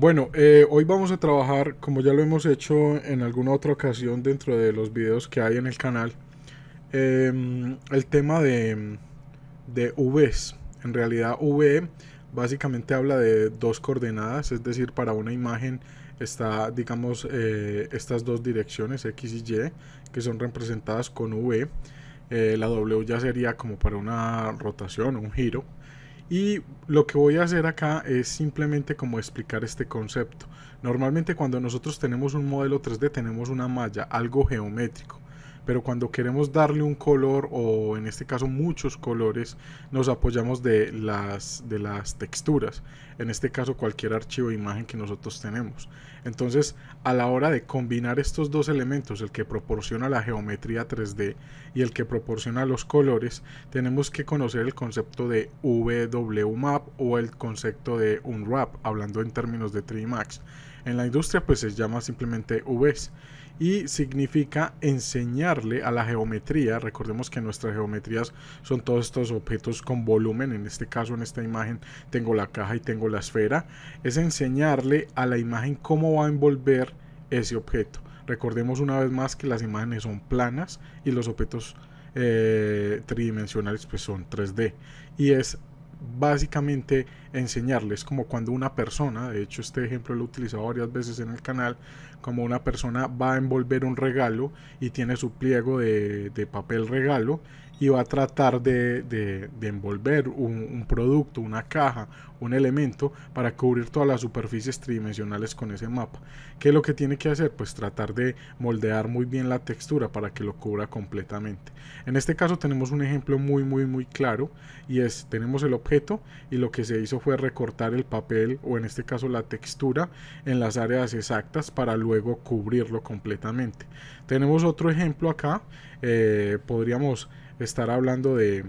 Bueno, eh, hoy vamos a trabajar, como ya lo hemos hecho en alguna otra ocasión dentro de los videos que hay en el canal, em, el tema de, de Vs. En realidad V e básicamente habla de dos coordenadas, es decir, para una imagen está, digamos, eh, estas dos direcciones, X y Y, que son representadas con V. E. Eh, la W ya sería como para una rotación, un giro, y lo que voy a hacer acá es simplemente como explicar este concepto. Normalmente cuando nosotros tenemos un modelo 3D tenemos una malla, algo geométrico pero cuando queremos darle un color o en este caso muchos colores, nos apoyamos de las, de las texturas, en este caso cualquier archivo de imagen que nosotros tenemos. Entonces, a la hora de combinar estos dos elementos, el que proporciona la geometría 3D y el que proporciona los colores, tenemos que conocer el concepto de VWMAP o el concepto de Unwrap, hablando en términos de 3 Max. En la industria pues se llama simplemente Vs y significa enseñarle a la geometría. Recordemos que nuestras geometrías son todos estos objetos con volumen. En este caso, en esta imagen, tengo la caja y tengo la esfera. Es enseñarle a la imagen cómo va a envolver ese objeto. Recordemos una vez más que las imágenes son planas y los objetos eh, tridimensionales pues son 3D. Y es básicamente enseñarles como cuando una persona, de hecho este ejemplo lo he utilizado varias veces en el canal, como una persona va a envolver un regalo y tiene su pliego de, papel regalo y va a tratar de, envolver un, producto, una caja, un elemento para cubrir todas las superficies tridimensionales con ese mapa. ¿Qué es lo que tiene que hacer? Pues tratar de moldear muy bien la textura para que lo cubra completamente. En este caso tenemos un ejemplo muy muy muy claro y es tenemos el objeto y lo que se hizo fue recortar el papel o en este caso la textura en las áreas exactas para luego cubrirlo completamente. Tenemos otro ejemplo acá, eh, podríamos estar hablando de,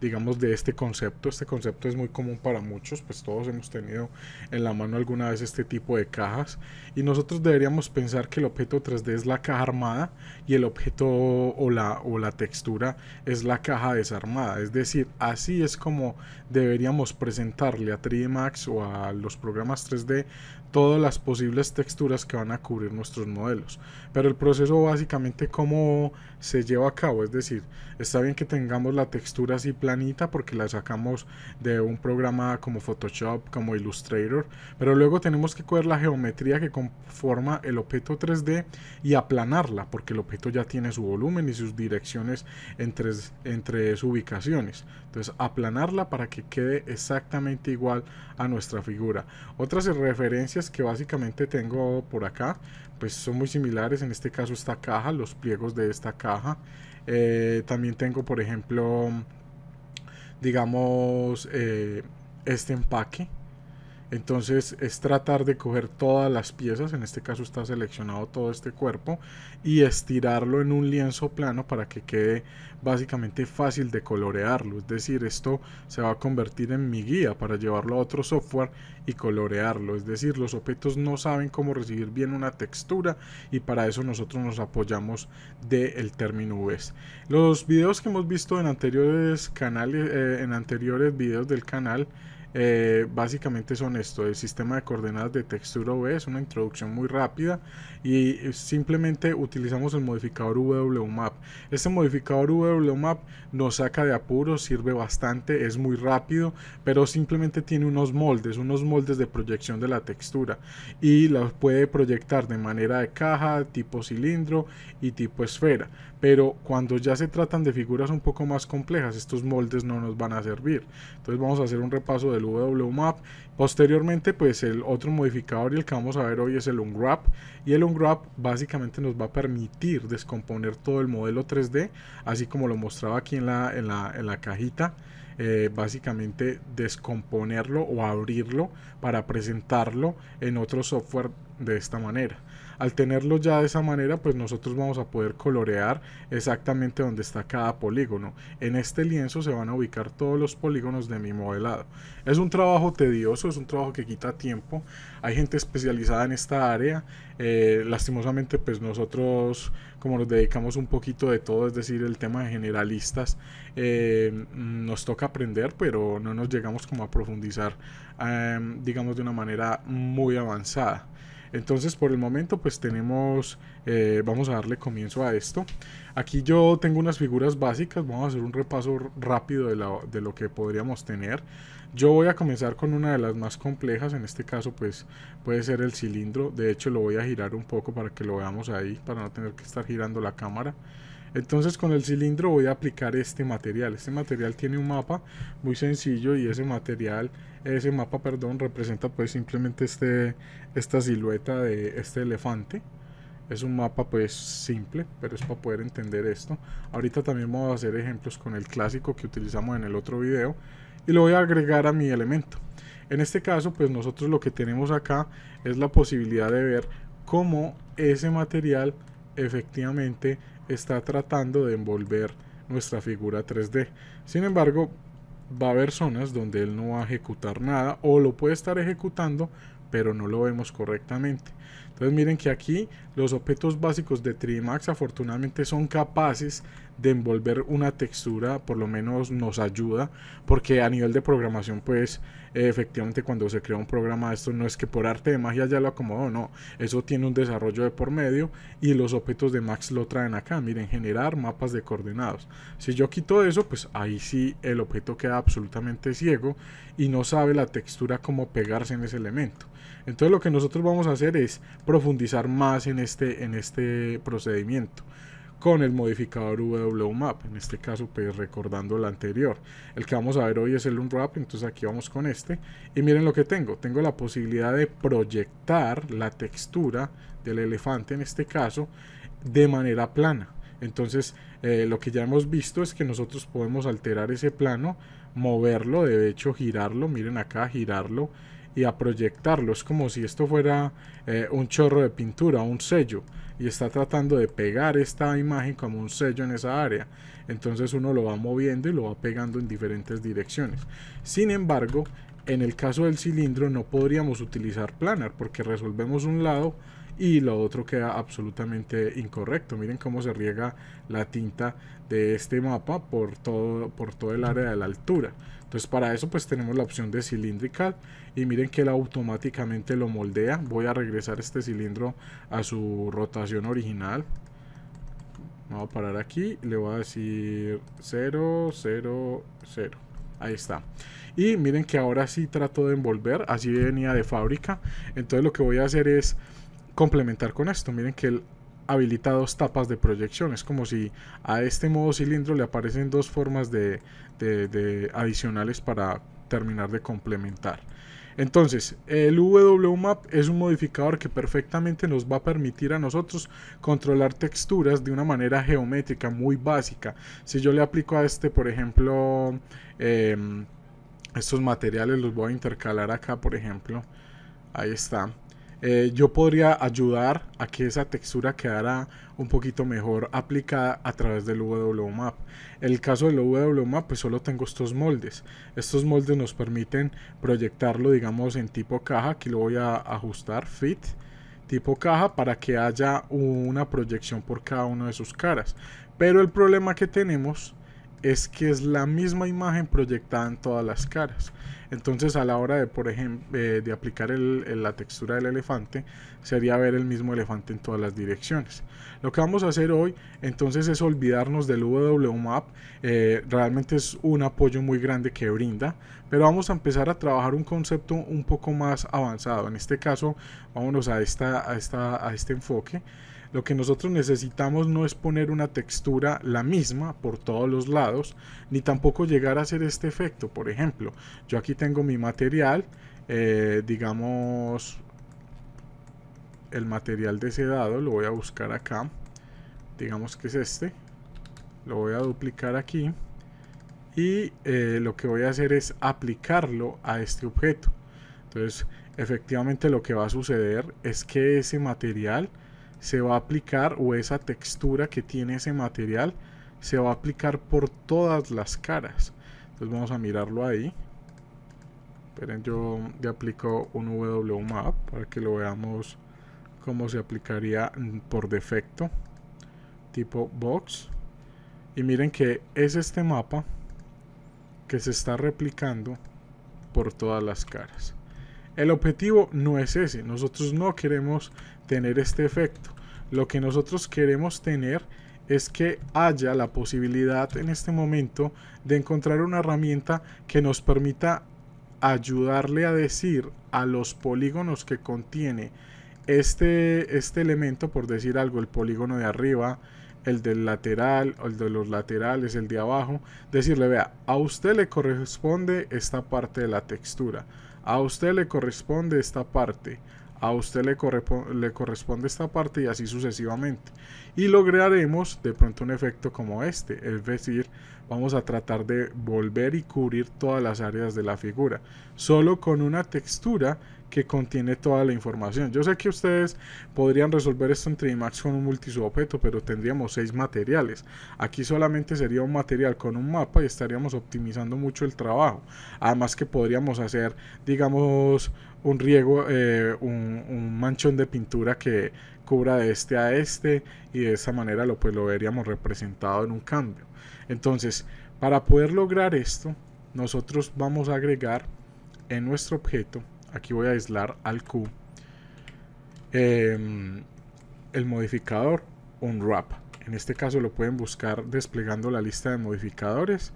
digamos, de este concepto. Este concepto es muy común para muchos, pues todos hemos tenido en la mano alguna vez este tipo de cajas y nosotros deberíamos pensar que el objeto 3D es la caja armada y el objeto o la, o la textura es la caja desarmada. Es decir, así es como deberíamos presentarle a 3D Max o a los programas 3D todas las posibles texturas que van a cubrir nuestros modelos. Pero el proceso básicamente cómo se lleva a cabo, es decir, está bien que tengamos la textura así planita porque la sacamos de un programa como Photoshop, como Illustrator, pero luego tenemos que coger la geometría que forma el objeto 3D y aplanarla, porque el objeto ya tiene su volumen y sus direcciones entre, entre sus ubicaciones. Entonces, aplanarla para que quede exactamente igual a nuestra figura. Otras referencias que básicamente tengo por acá, pues son muy similares, en este caso esta caja, los pliegos de esta caja. Eh, también tengo, por ejemplo, digamos, eh, este empaque entonces es tratar de coger todas las piezas, en este caso está seleccionado todo este cuerpo, y estirarlo en un lienzo plano para que quede básicamente fácil de colorearlo. Es decir, esto se va a convertir en mi guía para llevarlo a otro software y colorearlo. Es decir, los objetos no saben cómo recibir bien una textura y para eso nosotros nos apoyamos del término UVs. Los videos que hemos visto en anteriores canales, eh, en anteriores videos del canal, eh, básicamente son esto, el sistema de coordenadas de textura V es una introducción muy rápida y eh, simplemente utilizamos el modificador Map. Este modificador Map nos saca de apuros, sirve bastante, es muy rápido, pero simplemente tiene unos moldes, unos moldes de proyección de la textura y los puede proyectar de manera de caja, tipo cilindro y tipo esfera pero cuando ya se tratan de figuras un poco más complejas, estos moldes no nos van a servir. Entonces vamos a hacer un repaso del WMAP. Posteriormente, pues el otro modificador y el que vamos a ver hoy es el UNWRAP. Y el UNWRAP básicamente nos va a permitir descomponer todo el modelo 3D, así como lo mostraba aquí en la, en la, cajita. Eh, básicamente descomponerlo o abrirlo para presentarlo en otro software de esta manera. Al tenerlo ya de esa manera, pues nosotros vamos a poder colorear exactamente donde está cada polígono. En este lienzo se van a ubicar todos los polígonos de mi modelado. Es un trabajo tedioso, es un trabajo que quita tiempo. Hay gente especializada en esta área. Eh, lastimosamente, pues nosotros, como nos dedicamos un poquito de todo, es decir, el tema de generalistas, eh, nos toca aprender, pero no nos llegamos como a profundizar, eh, digamos, de una manera muy avanzada. Entonces por el momento pues tenemos, eh, vamos a darle comienzo a esto. Aquí yo tengo unas figuras básicas, vamos a hacer un repaso rápido de, de lo que podríamos tener. Yo voy a comenzar con una de las más complejas, en este caso pues puede ser el cilindro. De hecho lo voy a girar un poco para que lo veamos ahí, para no tener que estar girando la cámara. Entonces con el cilindro voy a aplicar este material. Este material tiene un mapa muy sencillo y ese material, ese mapa, perdón, representa pues simplemente este, esta silueta de este elefante. Es un mapa pues simple, pero es para poder entender esto. Ahorita también vamos a hacer ejemplos con el clásico que utilizamos en el otro video y lo voy a agregar a mi elemento. En este caso pues nosotros lo que tenemos acá es la posibilidad de ver cómo ese material efectivamente está tratando de envolver nuestra figura 3D. Sin embargo, va a haber zonas donde él no va a ejecutar nada o lo puede estar ejecutando, pero no lo vemos correctamente. Entonces miren que aquí los objetos básicos de 3Max afortunadamente son capaces de envolver una textura, por lo menos nos ayuda, porque a nivel de programación pues efectivamente cuando se crea un programa esto no es que por arte de magia ya lo acomodó, no, eso tiene un desarrollo de por medio y los objetos de Max lo traen acá, miren, generar mapas de coordenados. Si yo quito eso, pues ahí sí el objeto queda absolutamente ciego y no sabe la textura cómo pegarse en ese elemento. Entonces lo que nosotros vamos a hacer es profundizar más en este, en este procedimiento con el modificador WMAP, en este caso pues recordando el anterior. El que vamos a ver hoy es el unwrap, entonces aquí vamos con este. Y miren lo que tengo, tengo la posibilidad de proyectar la textura del elefante en este caso de manera plana. Entonces eh, lo que ya hemos visto es que nosotros podemos alterar ese plano, moverlo, de hecho girarlo, miren acá, girarlo y a proyectarlo. Es como si esto fuera eh, un chorro de pintura, un sello y está tratando de pegar esta imagen como un sello en esa área. Entonces uno lo va moviendo y lo va pegando en diferentes direcciones. Sin embargo, en el caso del cilindro no podríamos utilizar planar porque resolvemos un lado y lo otro queda absolutamente incorrecto. Miren cómo se riega la tinta de este mapa por todo, por todo el área de la altura. Entonces para eso pues tenemos la opción de cilindrical y miren que él automáticamente lo moldea voy a regresar este cilindro a su rotación original me Voy a parar aquí le voy a decir 0 0 0 ahí está y miren que ahora sí trato de envolver así venía de fábrica entonces lo que voy a hacer es complementar con esto miren que él habilita dos tapas de proyección es como si a este modo cilindro le aparecen dos formas de adicionales para terminar de complementar entonces, el WMAP es un modificador que perfectamente nos va a permitir a nosotros controlar texturas de una manera geométrica muy básica. Si yo le aplico a este, por ejemplo, em, estos materiales los voy a intercalar acá, por ejemplo. Ahí está. Eh, yo podría ayudar a que esa textura quedara un poquito mejor aplicada a través del WMAP. En el caso del WMAP, pues solo tengo estos moldes. Estos moldes nos permiten proyectarlo, digamos, en tipo caja. Aquí lo voy a ajustar, fit tipo caja para que haya una proyección por cada una de sus caras pero el problema que tenemos es que es la misma imagen proyectada en todas las caras entonces a la hora de, por ejemplo, eh, de aplicar la textura del elefante, sería ver el mismo elefante en todas las direcciones. Lo que vamos a hacer hoy entonces es olvidarnos del WMAP, eh, realmente es un apoyo muy grande que brinda, pero vamos a empezar a trabajar un concepto un poco más avanzado. En este caso, vámonos a, esta, a, a este enfoque. Lo que nosotros necesitamos no es poner una textura la misma por todos los lados, ni tampoco llegar a hacer este efecto. Por ejemplo, yo aquí tengo mi material, eh, digamos el material de dado lo voy a buscar acá, digamos que es este, lo voy a duplicar aquí y eh, lo que voy a hacer es aplicarlo a este objeto. Entonces, efectivamente lo que va a suceder es que ese material se va a aplicar o esa textura que tiene ese material se va a aplicar por todas las caras. Entonces vamos a mirarlo ahí. Esperen, yo le aplico un WMAP para que lo veamos cómo se aplicaría por defecto. Tipo box. Y miren que es este mapa que se está replicando por todas las caras. El objetivo no es ese. Nosotros no queremos tener este efecto. Lo que nosotros queremos tener es que haya la posibilidad en este momento de encontrar una herramienta que nos permita ayudarle a decir a los polígonos que contiene este, este, elemento, por decir algo, el polígono de arriba, el del lateral, el de los laterales, el de abajo, decirle, vea, a usted le corresponde esta parte de la textura, a usted le corresponde esta parte, a usted le, corresponde esta parte y así sucesivamente. Y lograremos de pronto un efecto como este, es decir, vamos a tratar de volver y cubrir todas las áreas de la figura, solo con una textura que contiene toda la información. Yo sé que ustedes podrían resolver esto en 3 con un multisubobjeto, pero tendríamos seis materiales. Aquí solamente sería un material con un mapa y estaríamos optimizando mucho el trabajo. Además que podríamos hacer, digamos, un riego, eh, un, manchón de pintura que cubra de este a este y de esa manera lo, pues, lo veríamos representado en un cambio. Entonces, para poder lograr esto, nosotros vamos a agregar en nuestro objeto aquí voy a aislar al Q em, el modificador unwrap. En este caso lo pueden buscar desplegando la lista de modificadores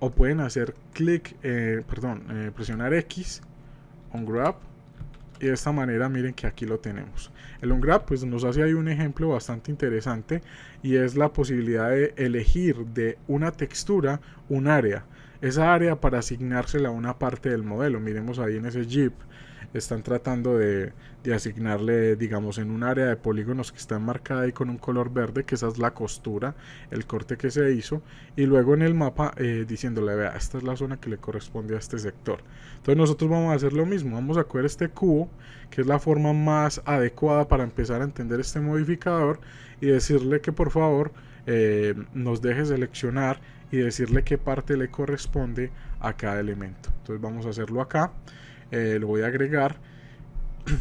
o pueden hacer clic, eh, perdón, eh, presionar X, unwrap y de esta manera miren que aquí lo tenemos. El unwrap pues nos hace ahí un ejemplo bastante interesante y es la posibilidad de elegir de una textura un área. Esa área para asignársela a una parte del modelo. Miremos ahí en ese Jeep están tratando de, asignarle, digamos, en un área de polígonos que está enmarcada ahí con un color verde, que esa es la costura, el corte que se hizo, y luego en el mapa eh, diciéndole, vea, esta es la zona que le corresponde a este sector. Entonces nosotros vamos a hacer lo mismo, vamos a coger este cubo, que es la forma más adecuada para empezar a entender este modificador, y decirle que por favor eh, nos deje seleccionar y decirle qué parte le corresponde a cada elemento. Entonces vamos a hacerlo acá. Eh, lo voy a agregar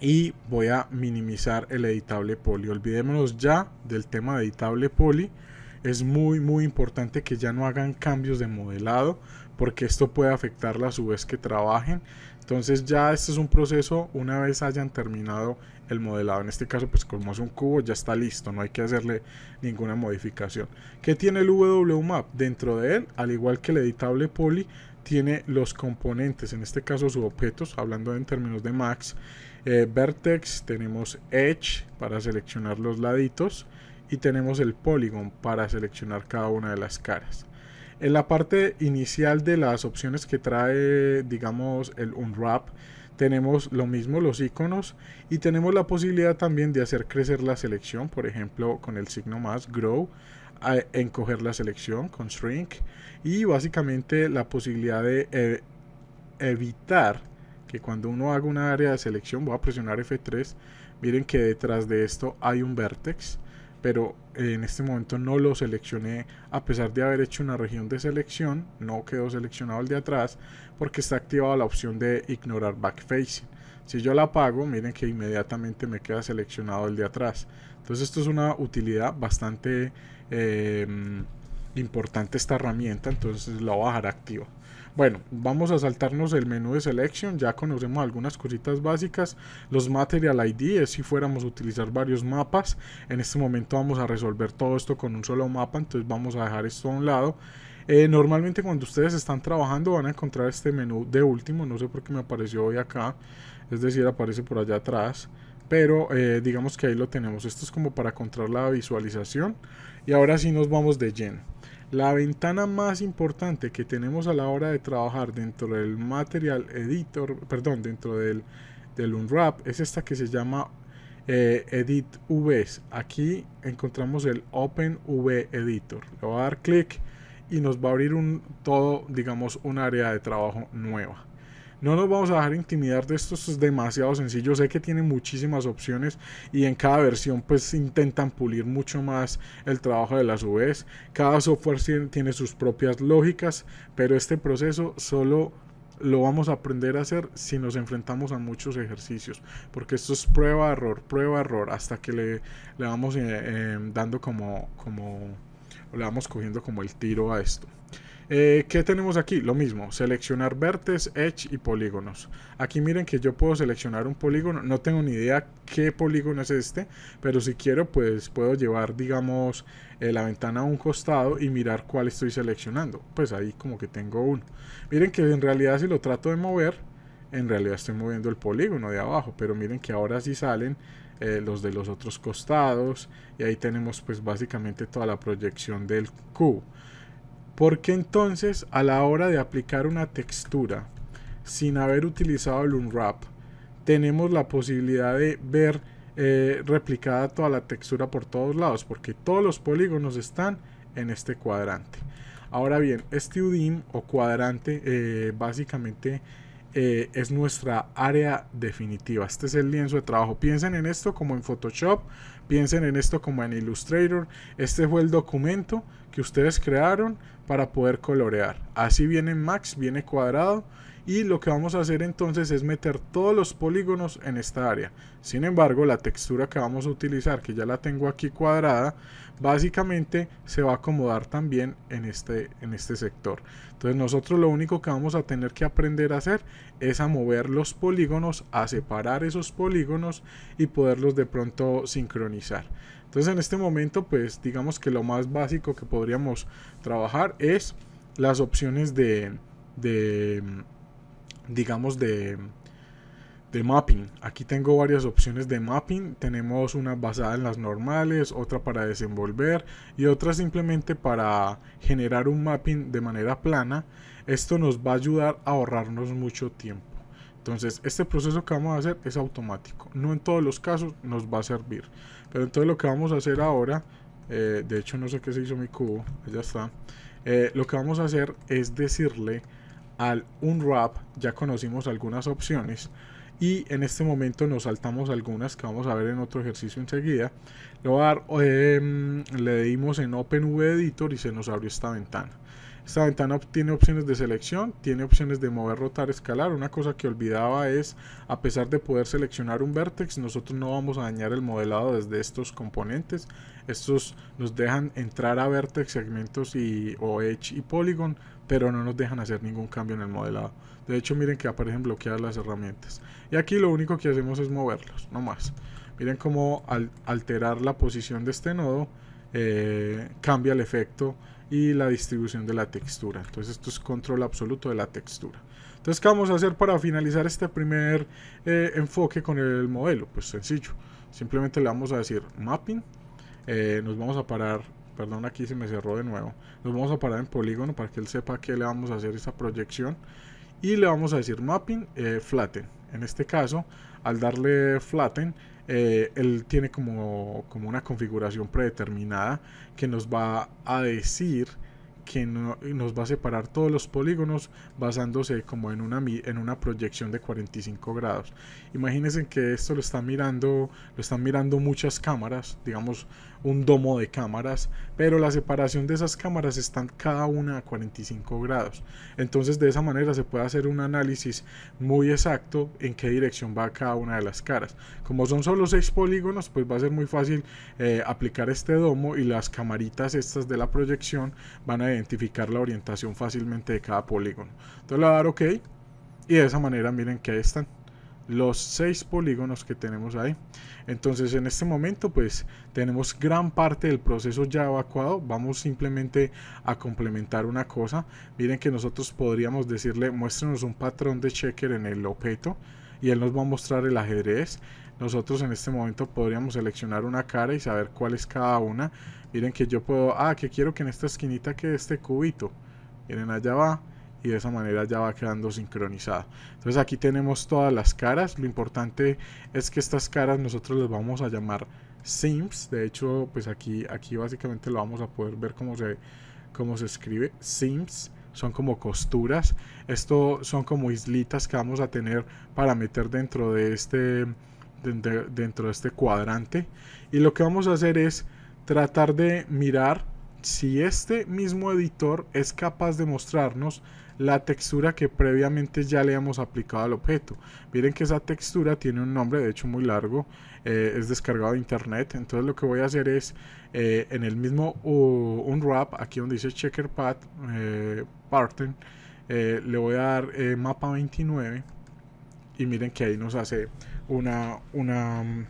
y voy a minimizar el editable poli olvidémonos ya del tema de editable poli es muy muy importante que ya no hagan cambios de modelado porque esto puede afectarla a su vez que trabajen entonces ya este es un proceso una vez hayan terminado el modelado en este caso pues como es un cubo ya está listo no hay que hacerle ninguna modificación ¿qué tiene el WMAP? dentro de él al igual que el editable poli tiene los componentes, en este caso objetos, hablando en términos de Max, eh, Vertex, tenemos Edge para seleccionar los laditos y tenemos el Polygon para seleccionar cada una de las caras. En la parte inicial de las opciones que trae, digamos, el Unwrap, tenemos lo mismo, los iconos, y tenemos la posibilidad también de hacer crecer la selección, por ejemplo, con el signo más, Grow, encoger la selección con shrink y básicamente la posibilidad de eh, evitar que cuando uno haga una área de selección, voy a presionar F3, miren que detrás de esto hay un vertex, pero en este momento no lo seleccioné a pesar de haber hecho una región de selección, no quedó seleccionado el de atrás porque está activada la opción de ignorar backfacing. Si yo la apago, miren que inmediatamente me queda seleccionado el de atrás. Entonces esto es una utilidad bastante Em, importante esta herramienta, entonces la voy a dejar activa. Bueno, vamos a saltarnos el menú de selection, ya conocemos algunas cositas básicas. Los material ID es si fuéramos a utilizar varios mapas. En este momento vamos a resolver todo esto con un solo mapa, entonces vamos a dejar esto a un lado. Eh, normalmente cuando ustedes están trabajando van a encontrar este menú de último, no sé por qué me apareció hoy acá, es decir, aparece por allá atrás. Pero eh, digamos que ahí lo tenemos, esto es como para controlar la visualización. Y ahora sí nos vamos de lleno. La ventana más importante que tenemos a la hora de trabajar dentro del Material Editor, perdón, dentro del, Unwrap, es esta que se llama eh, Edit VS. Aquí encontramos el Open V Editor. Le voy a dar clic y nos va a abrir un, todo, digamos, un área de trabajo nueva. No nos vamos a dejar intimidar de esto, es demasiado sencillo. Sé que tiene muchísimas opciones y en cada versión pues intentan pulir mucho más el trabajo de las UVs. Cada software tiene sus propias lógicas, pero este proceso solo lo vamos a aprender a hacer si nos enfrentamos a muchos ejercicios, porque esto es prueba, error, prueba, error, hasta que le, le vamos eh, eh, dando como, como, le vamos cogiendo como el tiro a esto. Eh, ¿Qué tenemos aquí? Lo mismo, seleccionar vértices, edge y polígonos. Aquí miren que yo puedo seleccionar un polígono, no tengo ni idea qué polígono es este, pero si quiero pues puedo llevar digamos eh, la ventana a un costado y mirar cuál estoy seleccionando. Pues ahí como que tengo uno. Miren que en realidad si lo trato de mover, en realidad estoy moviendo el polígono de abajo, pero miren que ahora sí salen eh, los de los otros costados y ahí tenemos pues básicamente toda la proyección del cubo. Porque entonces a la hora de aplicar una textura sin haber utilizado el unwrap, tenemos la posibilidad de ver eh, replicada toda la textura por todos lados, porque todos los polígonos están en este cuadrante. Ahora bien, este UDIM o cuadrante eh, básicamente eh, es nuestra área definitiva. Este es el lienzo de trabajo. Piensen en esto como en Photoshop, piensen en esto como en Illustrator. Este fue el documento que ustedes crearon para poder colorear. Así viene Max, viene cuadrado y lo que vamos a hacer entonces es meter todos los polígonos en esta área. Sin embargo, la textura que vamos a utilizar, que ya la tengo aquí cuadrada, básicamente se va a acomodar también en este, en este sector. Entonces nosotros lo único que vamos a tener que aprender a hacer es a mover los polígonos, a separar esos polígonos y poderlos de pronto sincronizar. Entonces en este momento, pues digamos que lo más básico que podríamos trabajar es las opciones de, de digamos, de, de mapping. Aquí tengo varias opciones de mapping. Tenemos una basada en las normales, otra para desenvolver y otra simplemente para generar un mapping de manera plana. Esto nos va a ayudar a ahorrarnos mucho tiempo. Entonces, este proceso que vamos a hacer es automático. No en todos los casos nos va a servir. Pero entonces lo que vamos a hacer ahora, eh, de hecho no sé qué se hizo mi cubo, pues ya está. Eh, lo que vamos a hacer es decirle al unwrap, ya conocimos algunas opciones y en este momento nos saltamos algunas que vamos a ver en otro ejercicio enseguida. Le, em, le dimos en Open v Editor y se nos abrió esta ventana. Esta ventana tiene opciones de selección, tiene opciones de mover, rotar, escalar. Una cosa que olvidaba es, a pesar de poder seleccionar un vertex, nosotros no vamos a dañar el modelado desde estos componentes. Estos nos dejan entrar a vertex, segmentos y, o edge y polygon, pero no nos dejan hacer ningún cambio en el modelado. De hecho, miren que aparecen bloqueadas las herramientas. Y aquí lo único que hacemos es moverlos, no más. Miren cómo al alterar la posición de este nodo eh, cambia el efecto y la distribución de la textura. Entonces esto es control absoluto de la textura. Entonces, ¿qué vamos a hacer para finalizar este primer eh, enfoque con el modelo? Pues sencillo. Simplemente le vamos a decir mapping. Eh, nos vamos a parar, perdón, aquí se me cerró de nuevo. Nos vamos a parar en polígono para que él sepa que le vamos a hacer esa proyección. Y le vamos a decir mapping eh, flatten. En este caso, al darle flatten, eh, él tiene como, una configuración predeterminada que nos va a decir que nos va a separar todos los polígonos basándose como en una, en una proyección de 45 grados. Imagínense que esto lo están mirando, lo están mirando muchas cámaras, digamos un domo de cámaras, pero la separación de esas cámaras están cada una a 45 grados. Entonces de esa manera se puede hacer un análisis muy exacto en qué dirección va cada una de las caras. Como son solo seis polígonos, pues va a ser muy fácil eh, aplicar este domo y las camaritas estas de la proyección van a identificar la orientación fácilmente de cada polígono. Entonces le voy a dar OK y de esa manera miren que ahí están los seis polígonos que tenemos ahí entonces en este momento pues tenemos gran parte del proceso ya evacuado vamos simplemente a complementar una cosa miren que nosotros podríamos decirle muéstrenos un patrón de checker en el objeto y él nos va a mostrar el ajedrez nosotros en este momento podríamos seleccionar una cara y saber cuál es cada una miren que yo puedo ah que quiero que en esta esquinita quede este cubito miren allá va y de esa manera ya va quedando sincronizada. Entonces aquí tenemos todas las caras. Lo importante es que estas caras nosotros las vamos a llamar sims. De hecho, pues aquí, aquí básicamente lo vamos a poder ver cómo se, cómo se escribe sims. Son como costuras. Esto son como islitas que vamos a tener para meter dentro de este, dentro de este cuadrante. Y lo que vamos a hacer es tratar de mirar si este mismo editor es capaz de mostrarnos la textura que previamente ya le hemos aplicado al objeto. Miren que esa textura tiene un nombre, de hecho muy largo, eh, es descargado de internet. Entonces lo que voy a hacer es eh, en el mismo unwrap, aquí donde dice checker path, eh, eh le voy a dar mapa 29 y miren que ahí nos hace una, una mm,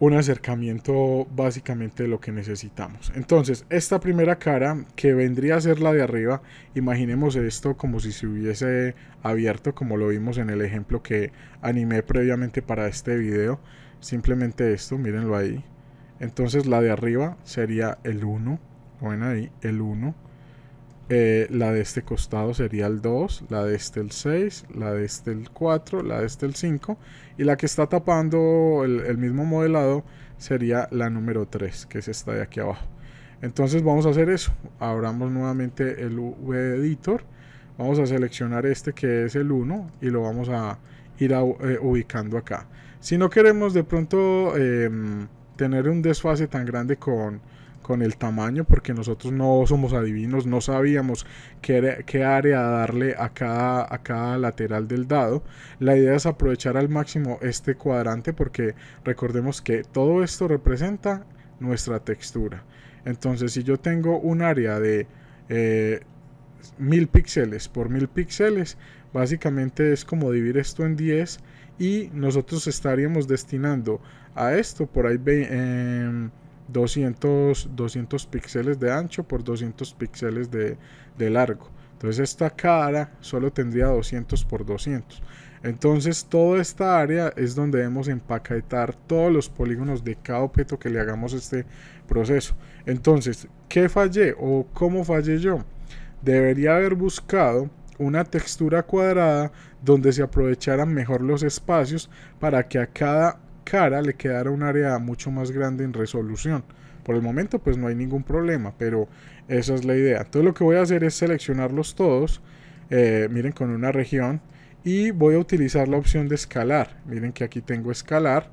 un acercamiento básicamente de lo que necesitamos. Entonces, esta primera cara que vendría a ser la de arriba, imaginemos esto como si se hubiese abierto como lo vimos en el ejemplo que animé previamente para este video. Simplemente esto, mírenlo ahí. Entonces la de arriba sería el 1, Bueno, ahí, el 1 eh, la de este costado sería el 2, la de este el 6, la de este el 4, la de este el 5 y la que está tapando el, mismo modelado sería la número 3 que es esta de aquí abajo. Entonces vamos a hacer eso, abramos nuevamente el V Editor, vamos a seleccionar este que es el 1 y lo vamos a ir eh, ubicando acá. Si no queremos de pronto em, tener un desfase tan grande con, con el tamaño, porque nosotros no somos adivinos, no sabíamos qué, qué área darle a cada, a cada lateral del dado. La idea es aprovechar al máximo este cuadrante, porque recordemos que todo esto representa nuestra textura. Entonces, si yo tengo un área de eh, mil píxeles por mil píxeles, básicamente es como dividir esto en 10 y nosotros estaríamos destinando a esto por ahí em, 200, 200 píxeles de ancho por 200 píxeles de, largo. Entonces esta cara solo tendría 200 por 200. Entonces toda esta área es donde debemos empaquetar todos los polígonos de cada objeto que le hagamos este proceso. Entonces, ¿qué fallé o cómo fallé yo? Debería haber buscado una textura cuadrada donde se aprovecharan mejor los espacios para que a cada cara le quedará un área mucho más grande en resolución. Por el momento pues no hay ningún problema, pero esa es la idea. Entonces lo que voy a hacer es seleccionarlos todos, eh, miren con una región, y voy a utilizar la opción de escalar. Miren que aquí tengo escalar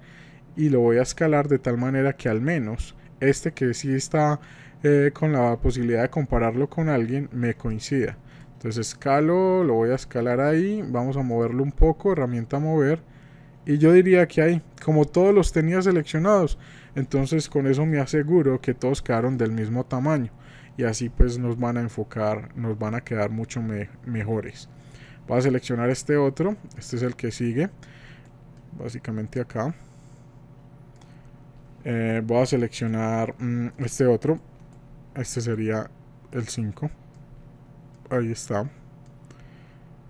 y lo voy a escalar de tal manera que al menos este que sí está eh, con la posibilidad de compararlo con alguien me coincida. Entonces escalo, lo voy a escalar ahí, vamos a moverlo un poco, herramienta mover y yo diría que ahí, como todos los tenía seleccionados, entonces con eso me aseguro que todos quedaron del mismo tamaño. Y así pues nos van a enfocar, nos van a quedar mucho mejores. Voy a seleccionar este otro, este es el que sigue, básicamente acá. Eh, voy a seleccionar mm, este otro, este sería el 5. Ahí está.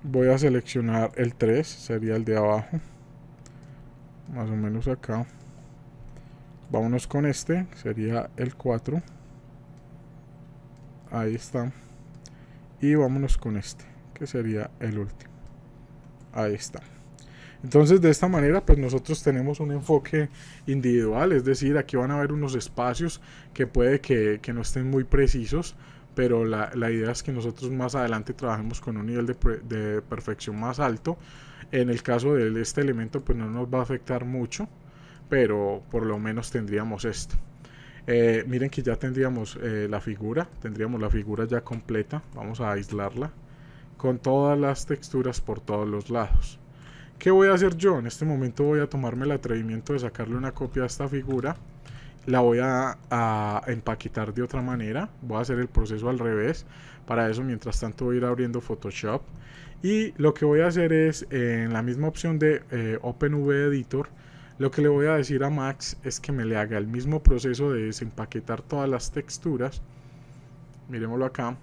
Voy a seleccionar el 3, sería el de abajo más o menos acá vámonos con este sería el 4 ahí está y vámonos con este que sería el último ahí está entonces de esta manera pues nosotros tenemos un enfoque individual, es decir, aquí van a haber unos espacios que puede que, no estén muy precisos, pero la, idea es que nosotros más adelante trabajemos con un nivel de, de perfección más alto en el caso de este elemento, pues no nos va a afectar mucho, pero por lo menos tendríamos esto. Eh, miren que ya tendríamos eh, la figura, tendríamos la figura ya completa, vamos a aislarla con todas las texturas por todos los lados. ¿Qué voy a hacer yo? En este momento voy a tomarme el atrevimiento de sacarle una copia a esta figura la voy a, empaquetar de otra manera. Voy a hacer el proceso al revés. Para eso, mientras tanto, voy a ir abriendo Photoshop. Y lo que voy a hacer es, en la misma opción de eh, Open V Editor, lo que le voy a decir a Max es que me le haga el mismo proceso de desempaquetar todas las texturas. Miremoslo acá.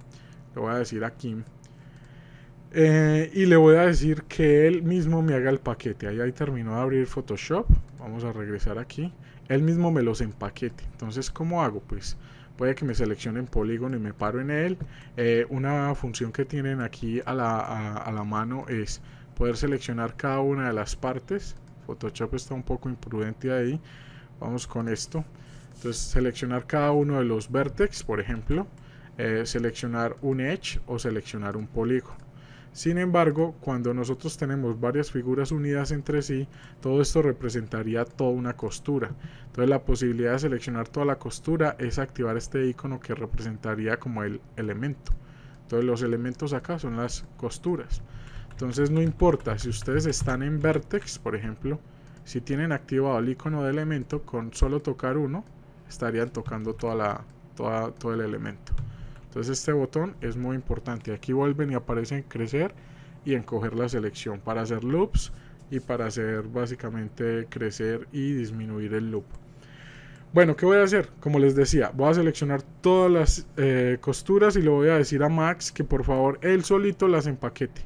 Le voy a decir aquí. Eh, y le voy a decir que él mismo me haga el paquete. Ahí, ahí terminó de abrir Photoshop. Vamos a regresar aquí él mismo me los empaquete. Entonces, ¿cómo hago? Pues voy a que me seleccionen polígono y me paro en él. Eh, una función que tienen aquí a la, mano es poder seleccionar cada una de las partes. Photoshop está un poco imprudente ahí. Vamos con esto. Entonces, seleccionar cada uno de los vértices, por ejemplo. Eh, seleccionar un edge o seleccionar un polígono. Sin embargo, cuando nosotros tenemos varias figuras unidas entre sí, todo esto representaría toda una costura. Entonces la posibilidad de seleccionar toda la costura es activar este icono que representaría como el elemento. Entonces los elementos acá son las costuras. Entonces no importa si ustedes están en Vertex, por ejemplo, si tienen activado el icono de elemento, con solo tocar uno, estarían tocando toda la, toda, todo el elemento. Entonces este botón es muy importante. Aquí vuelven y aparecen crecer y encoger la selección para hacer loops y para hacer básicamente crecer y disminuir el loop. Bueno, ¿qué voy a hacer? Como les decía, voy a seleccionar todas las eh, costuras y le voy a decir a Max que por favor él solito las empaquete.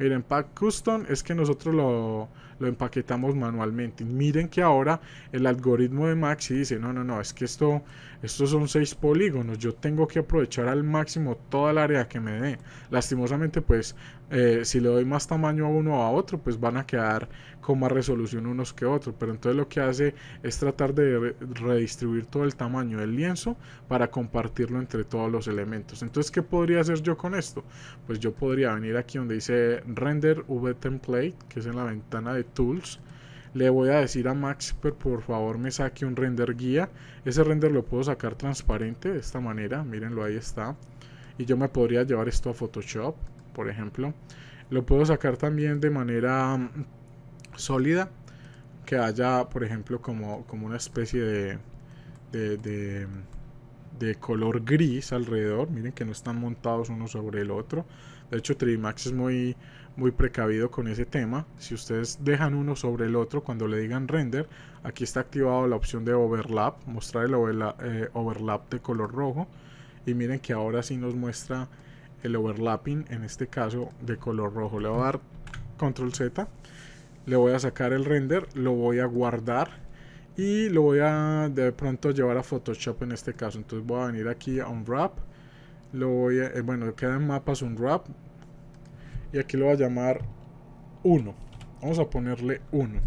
Miren, Pack Custom es que nosotros lo, lo empaquetamos manualmente. Miren que ahora el algoritmo de Maxi dice, no, no, no, es que esto, estos son seis polígonos, yo tengo que aprovechar al máximo toda el área que me dé. Lastimosamente, pues, eh, si le doy más tamaño a uno o a otro, pues van a quedar con más resolución unos que otros. Pero entonces lo que hace es tratar de redistribuir todo el tamaño del lienzo para compartirlo entre todos los elementos. Entonces, ¿qué podría hacer yo con esto? Pues yo podría venir aquí donde dice Render V Template, que es en la ventana de Tools le voy a decir a Max por favor me saque un render guía ese render lo puedo sacar transparente de esta manera mírenlo ahí está y yo me podría llevar esto a Photoshop por ejemplo lo puedo sacar también de manera mm, sólida, que haya, por ejemplo, como, como una especie de, de, de, color gris alrededor. Miren que no están montados uno sobre el otro. De hecho, Trimax es muy, muy precavido con ese tema. Si ustedes dejan uno sobre el otro cuando le digan render, aquí está activado la opción de overlap, mostrar el eh, overlap de color rojo. Y miren que ahora sí nos muestra el overlapping, en este caso de color rojo. Le voy a dar control Z le voy a sacar el render, lo voy a guardar y lo voy a de pronto llevar a Photoshop en este caso. Entonces voy a venir aquí a Unwrap, lo voy a, eh, bueno, queda en mapas Unwrap y aquí lo voy a llamar 1. Vamos a ponerle 1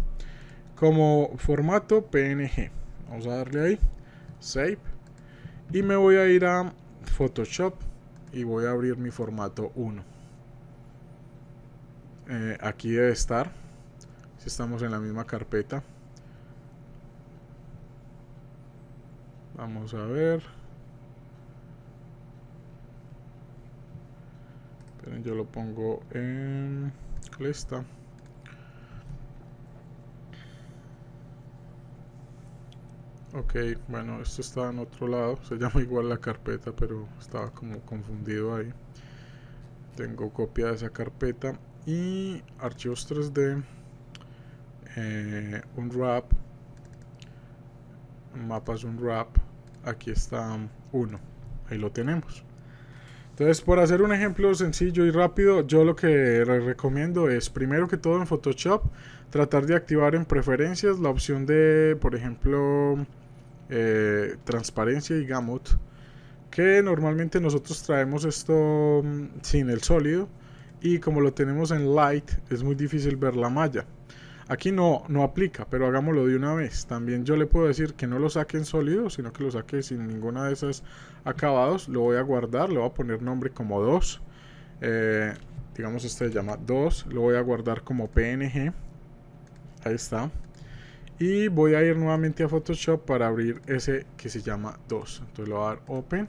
como formato PNG. Vamos a darle ahí, Save y me voy a ir a Photoshop y voy a abrir mi formato 1. Eh, aquí debe estar si estamos en la misma carpeta. Vamos a ver. Esperen, yo lo pongo en lista. Ok, bueno, esto está en otro lado. Se llama igual la carpeta, pero estaba como confundido ahí. Tengo copia de esa carpeta y archivos 3D. Unwrap eh, un wrap, mapas un wrap, aquí está uno, ahí lo tenemos. Entonces, por hacer un ejemplo sencillo y rápido, yo lo que recomiendo es, primero que todo en Photoshop, tratar de activar en preferencias la opción de, por ejemplo, eh, transparencia y gamut, que normalmente nosotros traemos esto mm, sin el sólido, y como lo tenemos en light, es muy difícil ver la malla. Aquí no, no aplica, pero hagámoslo de una vez. También yo le puedo decir que no lo saque en sólido, sino que lo saque sin ninguna de esas acabados. Lo voy a guardar, le voy a poner nombre como 2. Eh, digamos este se llama 2. Lo voy a guardar como PNG. Ahí está. Y voy a ir nuevamente a Photoshop para abrir ese que se llama 2. Entonces le voy a dar Open.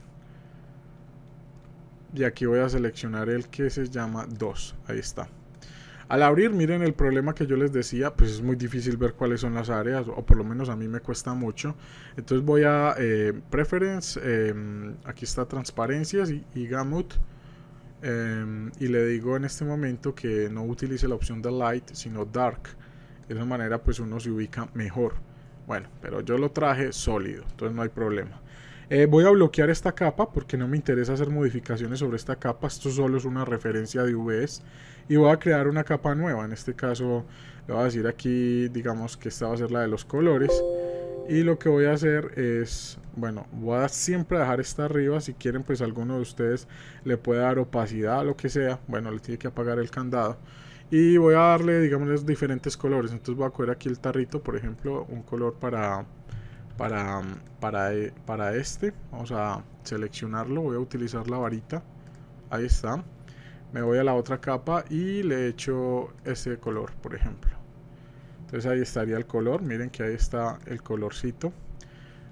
Y aquí voy a seleccionar el que se llama 2. Ahí está. Al abrir, miren el problema que yo les decía, pues es muy difícil ver cuáles son las áreas, o por lo menos a mí me cuesta mucho. Entonces voy a eh, Preference, em, aquí está Transparencias y, Gamut. Em, y le digo en este momento que no utilice la opción de Light, sino Dark. De esa manera pues uno se ubica mejor. Bueno, pero yo lo traje sólido, entonces no hay problema. Eh, voy a bloquear esta capa porque no me interesa hacer modificaciones sobre esta capa. Esto solo es una referencia de UVs. Y voy a crear una capa nueva. En este caso le voy a decir aquí, digamos que esta va a ser la de los colores. Y lo que voy a hacer es, bueno, voy a siempre dejar esta arriba. Si quieren, pues alguno de ustedes le puede dar opacidad, lo que sea. Bueno, le tiene que apagar el candado. Y voy a darle, digamos, diferentes colores. Entonces voy a coger aquí el tarrito, por ejemplo, un color para para, para, para este. Vamos a seleccionarlo, voy a utilizar la varita. Ahí está. Me voy a la otra capa y le echo ese color, por ejemplo. Entonces ahí estaría el color, miren que ahí está el colorcito.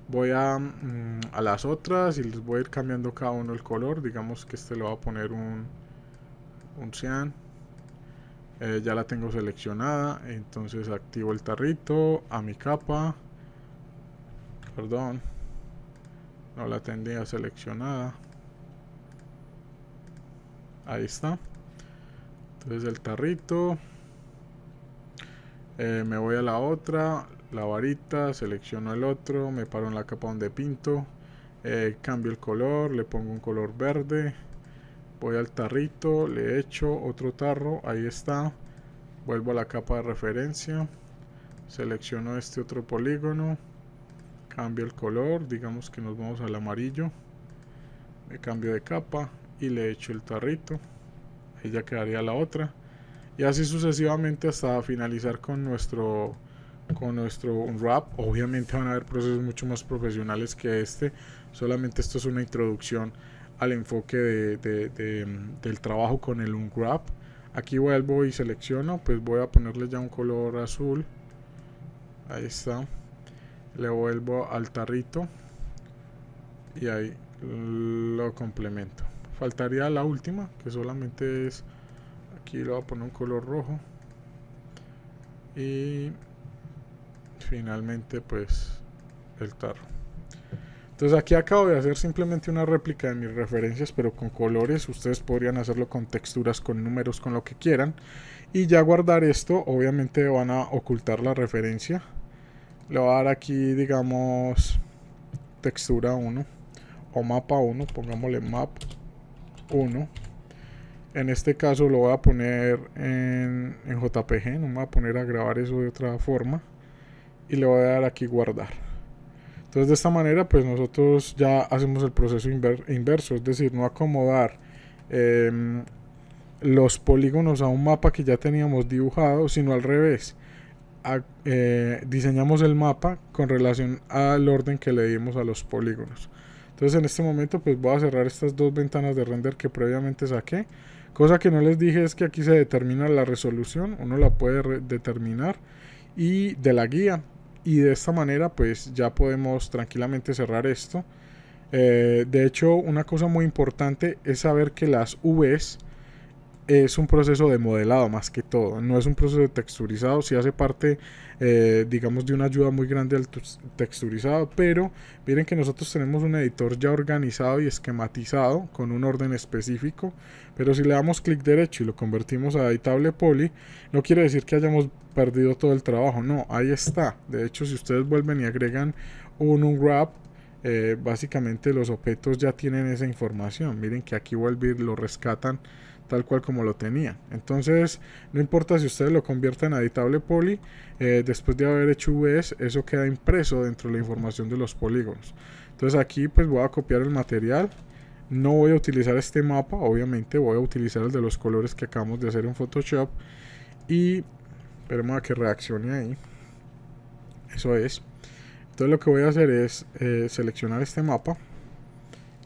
Voy a, mm, a las otras y les voy a ir cambiando cada uno el color. Digamos que este lo va a poner un, un cian. Eh, ya la tengo seleccionada, entonces activo el tarrito a mi capa. Perdón. No la tendría seleccionada. Ahí está. Entonces el tarrito. Eh, me voy a la otra. La varita. Selecciono el otro. Me paro en la capa donde pinto. Eh, cambio el color. Le pongo un color verde. Voy al tarrito. Le echo otro tarro. Ahí está. Vuelvo a la capa de referencia. Selecciono este otro polígono cambio el color digamos que nos vamos al amarillo me cambio de capa y le echo el tarrito ahí ya quedaría la otra y así sucesivamente hasta finalizar con nuestro con nuestro wrap obviamente van a haber procesos mucho más profesionales que este solamente esto es una introducción al enfoque del trabajo con el unwrap aquí vuelvo y selecciono pues voy a ponerle ya un color azul ahí está le vuelvo al tarrito y ahí lo complemento faltaría la última que solamente es aquí lo voy a poner un color rojo y finalmente pues el tarro entonces aquí acabo de hacer simplemente una réplica de mis referencias pero con colores ustedes podrían hacerlo con texturas con números con lo que quieran y ya guardar esto obviamente van a ocultar la referencia le voy a dar aquí, digamos, textura 1 o mapa 1, pongámosle map 1. En este caso lo voy a poner en, en JPG, no me voy a poner a grabar eso de otra forma. Y le voy a dar aquí guardar. Entonces de esta manera pues nosotros ya hacemos el proceso inverso, es decir, no acomodar em, los polígonos a un mapa que ya teníamos dibujado, sino al revés. Eh, diseñamos el mapa con relación al orden que le dimos a los polígonos. Entonces en este momento pues voy a cerrar estas dos ventanas de render que previamente saqué. Cosa que no les dije es que aquí se determina la resolución, uno la puede determinar y de la guía. Y de esta manera pues ya podemos tranquilamente cerrar esto. Eh, de hecho una cosa muy importante es saber que las Vs es un proceso de modelado más que todo, no es un proceso de texturizado, si sí hace parte, eh, digamos, de una ayuda muy grande al texturizado, pero miren que nosotros tenemos un editor ya organizado y esquematizado con un orden específico, pero si le damos clic derecho y lo convertimos a editable poly, no quiere decir que hayamos perdido todo el trabajo, no, ahí está, de hecho si ustedes vuelven y agregan un unwrap, eh, básicamente los objetos ya tienen esa información, miren que aquí vuelve lo rescatan tal cual como lo tenía. Entonces, no importa si ustedes lo convierten a editable poly, eh, después de haber hecho VS, eso queda impreso dentro de la información de los polígonos. Entonces aquí pues voy a copiar el material. No voy a utilizar este mapa, obviamente voy a utilizar el de los colores que acabamos de hacer en Photoshop. Y esperemos a que reaccione ahí. Eso es. Entonces lo que voy a hacer es eh, seleccionar este mapa.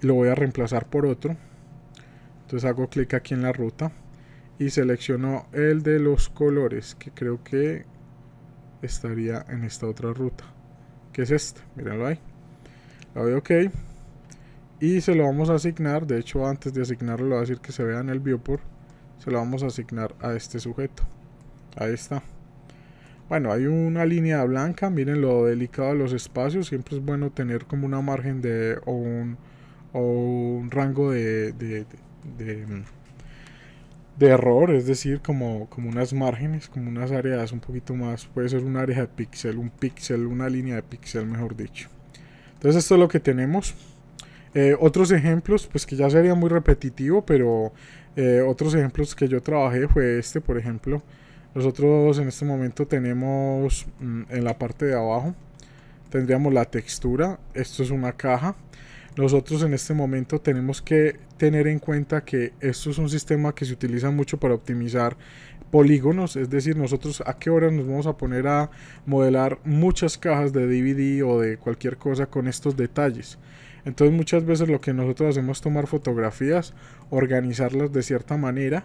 Lo voy a reemplazar por otro entonces hago clic aquí en la ruta y selecciono el de los colores que creo que estaría en esta otra ruta que es este. mírenlo ahí le doy ok y se lo vamos a asignar, de hecho antes de asignarlo le voy a decir que se vea en el viewport se lo vamos a asignar a este sujeto ahí está bueno, hay una línea blanca, miren lo delicado de los espacios, siempre es bueno tener como una margen de o un, rango de de, error, es decir, como, como unas márgenes, como unas áreas un poquito más, puede ser un área de píxel, un píxel, una línea de píxel, mejor dicho. Entonces esto es lo que tenemos. Eh, otros ejemplos, pues que ya sería muy repetitivo, pero eh, otros ejemplos que yo trabajé fue este, por ejemplo. Nosotros en este momento tenemos mm, en la parte de abajo, tendríamos la textura, esto es una caja. Nosotros en este momento tenemos que tener en cuenta que esto es un sistema que se utiliza mucho para optimizar polígonos, es decir, nosotros a qué hora nos vamos a poner a modelar muchas cajas de DVD o de cualquier cosa con estos detalles. Entonces muchas veces lo que nosotros hacemos es tomar fotografías, organizarlas de cierta manera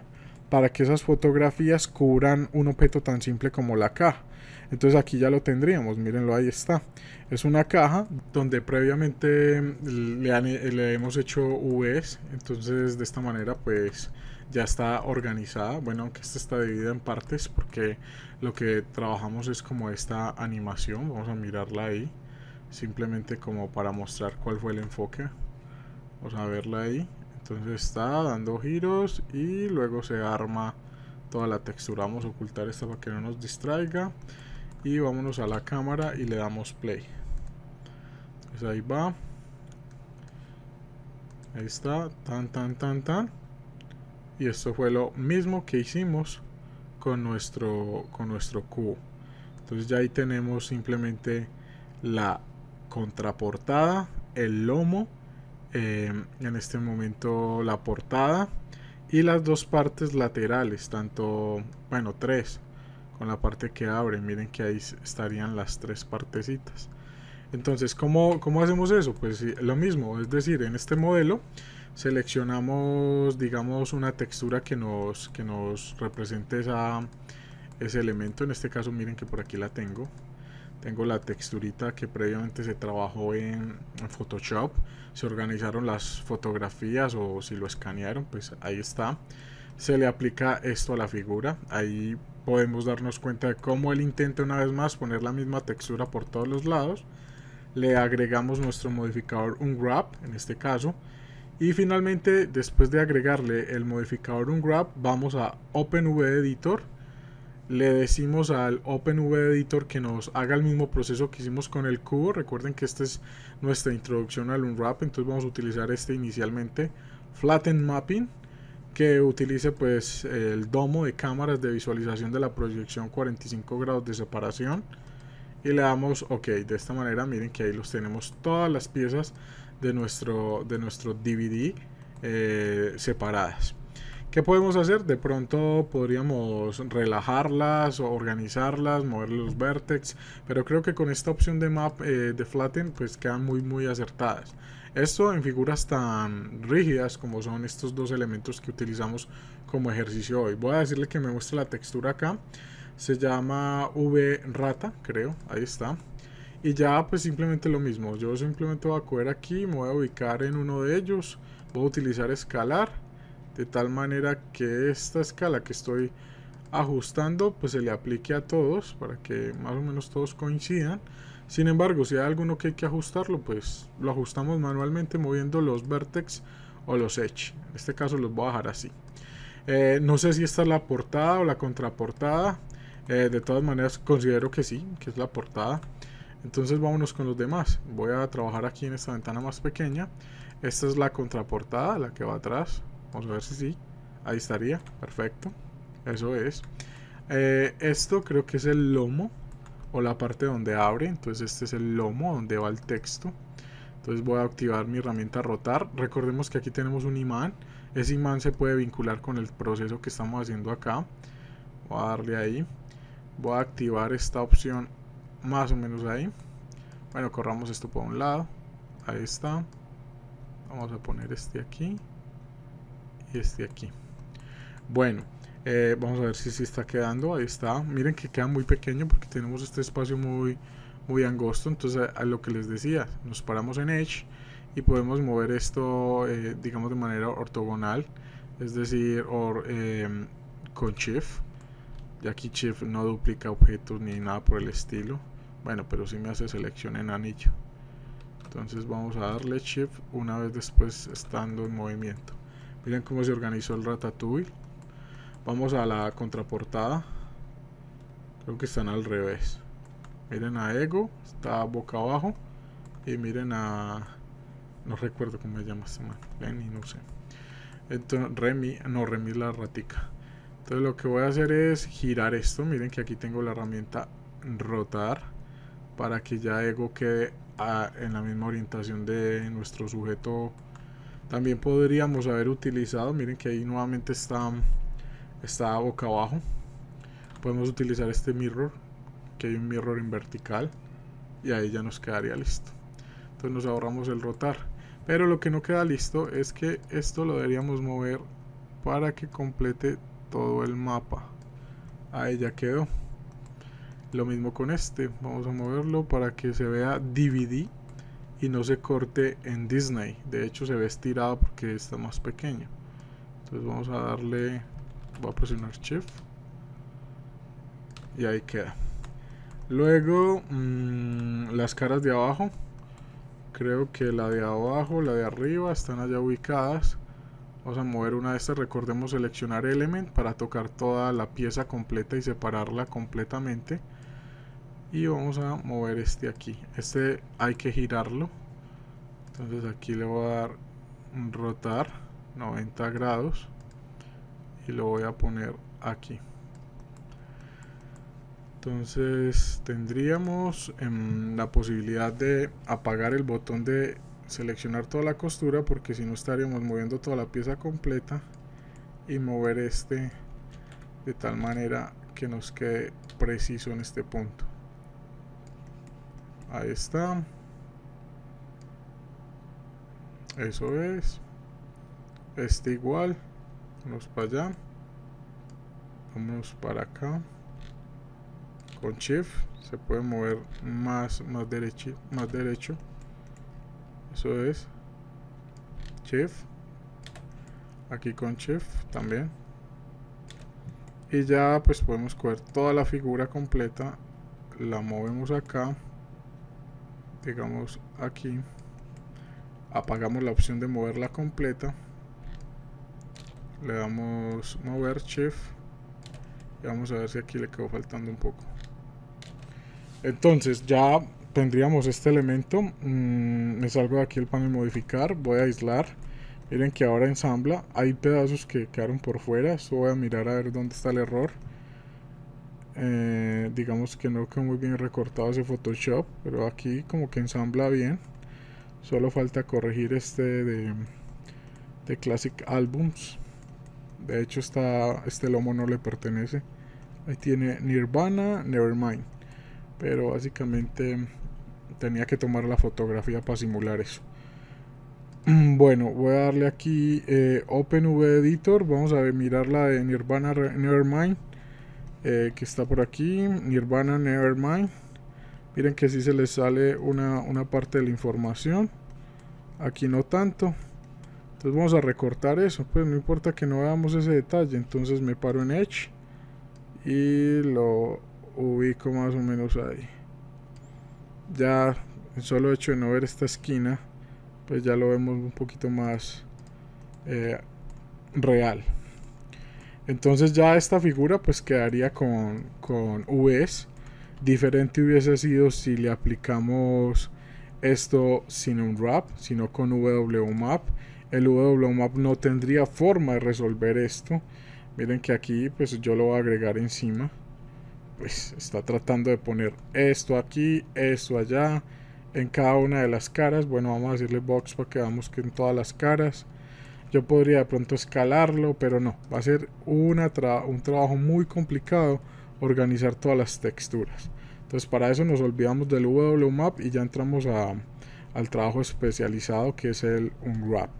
para que esas fotografías cubran un objeto tan simple como la caja. Entonces aquí ya lo tendríamos, mírenlo, ahí está. Es una caja donde previamente le, hemos hecho Vs, entonces de esta manera pues ya está organizada. Bueno, aunque esta está dividida en partes porque lo que trabajamos es como esta animación, vamos a mirarla ahí. Simplemente como para mostrar cuál fue el enfoque. Vamos a verla ahí. Entonces está dando giros y luego se arma toda la textura. Vamos a ocultar esta para que no nos distraiga y vámonos a la cámara y le damos play entonces pues ahí va ahí está tan tan tan tan y esto fue lo mismo que hicimos con nuestro con nuestro cubo entonces ya ahí tenemos simplemente la contraportada el lomo em, en este momento la portada y las dos partes laterales tanto bueno tres con la parte que abre. Miren que ahí estarían las tres partecitas. Entonces, ¿cómo, ¿cómo, hacemos eso? Pues lo mismo, es decir, en este modelo seleccionamos, digamos, una textura que nos, que nos represente esa, ese elemento. En este caso, miren que por aquí la tengo. Tengo la texturita que previamente se trabajó en Photoshop. Se organizaron las fotografías o si lo escanearon, pues ahí está se le aplica esto a la figura. Ahí podemos darnos cuenta de cómo él intenta una vez más poner la misma textura por todos los lados. Le agregamos nuestro modificador unwrap en este caso. Y finalmente, después de agregarle el modificador unwrap, vamos a OpenV Editor. Le decimos al OpenV Editor que nos haga el mismo proceso que hicimos con el cubo. Recuerden que esta es nuestra introducción al unwrap, entonces vamos a utilizar este inicialmente. Flatten Mapping que utilice pues el domo de cámaras de visualización de la proyección 45 grados de separación y le damos ok de esta manera miren que ahí los tenemos todas las piezas de nuestro de nuestro DVD eh, separadas ¿Qué podemos hacer? De pronto podríamos relajarlas, o organizarlas, mover los vértices pero creo que con esta opción de map eh, de flatten pues quedan muy muy acertadas. Esto en figuras tan rígidas como son estos dos elementos que utilizamos como ejercicio hoy. Voy a decirle que me muestre la textura acá. Se llama V-Rata, creo. Ahí está. Y ya pues simplemente lo mismo. Yo simplemente voy a coger aquí, me voy a ubicar en uno de ellos. Voy a utilizar escalar. De tal manera que esta escala que estoy ajustando pues se le aplique a todos para que más o menos todos coincidan sin embargo, si hay alguno que hay que ajustarlo, pues lo ajustamos manualmente moviendo los vertex o los edge. En este caso los voy a dejar así. Eh, no sé si esta es la portada o la contraportada. Eh, de todas maneras considero que sí, que es la portada. Entonces vámonos con los demás. Voy a trabajar aquí en esta ventana más pequeña. Esta es la contraportada, la que va atrás. Vamos a ver si sí. Ahí estaría. Perfecto. Eso es. Eh, esto creo que es el lomo o la parte donde abre. Entonces este es el lomo donde va el texto. Entonces voy a activar mi herramienta rotar. Recordemos que aquí tenemos un imán. Ese imán se puede vincular con el proceso que estamos haciendo acá. Voy a darle ahí. Voy a activar esta opción más o menos ahí. Bueno, corramos esto por un lado. Ahí está. Vamos a poner este aquí. Y este aquí. Bueno, eh, vamos a ver si sí está quedando. Ahí está. Miren que queda muy pequeño porque tenemos este espacio muy, muy angosto. Entonces, a, lo que les decía, nos paramos en Edge y podemos mover esto, eh, digamos, de manera ortogonal. Es decir, em, con Shift. Y aquí Shift no duplica objetos ni nada por el estilo. Bueno, pero si me hace selección en anillo. Entonces vamos a darle Shift una vez después estando en movimiento. Miren cómo se organizó el Ratatouille Vamos a la contraportada. Creo que están al revés. Miren a Ego, está boca abajo. Y miren a... No recuerdo cómo se llama este man. no sé. Entonces, Remy, no, Remy la ratica. Entonces lo que voy a hacer es girar esto. Miren que aquí tengo la herramienta rotar. Para que ya Ego quede ah, en la misma orientación de nuestro sujeto. También podríamos haber utilizado. Miren que ahí nuevamente está está boca abajo. Podemos utilizar este mirror, que hay un mirror en vertical, y ahí ya nos quedaría listo. Entonces nos ahorramos el rotar. Pero lo que no queda listo es que esto lo deberíamos mover para que complete todo el mapa. Ahí ya quedó. Lo mismo con este. Vamos a moverlo para que se vea DVD y no se corte en Disney. De hecho se ve estirado porque está más pequeño. Entonces vamos a darle voy a presionar Shift. Y ahí queda. Luego, mm, las caras de abajo. Creo que la de abajo, la de arriba, están allá ubicadas. Vamos a mover una de estas, recordemos seleccionar Element para tocar toda la pieza completa y separarla completamente. Y vamos a mover este aquí. Este hay que girarlo. Entonces aquí le voy a dar rotar 90 grados y lo voy a poner aquí entonces tendríamos em, la posibilidad de apagar el botón de seleccionar toda la costura porque si no estaríamos moviendo toda la pieza completa y mover este de tal manera que nos quede preciso en este punto ahí está eso es Este igual Vamos para allá. Vamos para acá. Con Shift se puede mover más, más, derecho, más derecho. Eso es. Shift. Aquí con Shift también. Y ya pues podemos coger toda la figura completa. La movemos acá. Digamos aquí. Apagamos la opción de moverla completa le damos mover shift y vamos a ver si aquí le quedó faltando un poco entonces ya tendríamos este elemento me mm, salgo de aquí el panel modificar voy a aislar miren que ahora ensambla hay pedazos que quedaron por fuera esto voy a mirar a ver dónde está el error eh, digamos que no quedó muy bien recortado ese photoshop pero aquí como que ensambla bien solo falta corregir este de, de classic albums de hecho, este lomo no le pertenece. Ahí tiene Nirvana, Nevermind. Pero básicamente tenía que tomar la fotografía para simular eso. Bueno, voy a darle aquí eh, Open V Editor. Vamos a mirar la de Nirvana Nevermind. Eh, que está por aquí. Nirvana Nevermind. Miren que si sí se les sale una, una parte de la información. Aquí no tanto. Entonces vamos a recortar eso, pues no importa que no veamos ese detalle. Entonces me paro en Edge y lo ubico más o menos ahí. Ya el solo hecho de no ver esta esquina, pues ya lo vemos un poquito más eh, real. Entonces ya esta figura pues quedaría con, con Vs. Diferente hubiese sido si le aplicamos esto sin un wrap, sino con WMAP el WMAP no tendría forma de resolver esto. Miren que aquí pues yo lo voy a agregar encima. Pues está tratando de poner esto aquí, esto allá, en cada una de las caras. Bueno, vamos a decirle box para que veamos que en todas las caras. Yo podría de pronto escalarlo, pero no. Va a ser un trabajo muy complicado organizar todas las texturas. Entonces para eso nos olvidamos del WMAP y ya entramos al trabajo especializado que es el Unwrap.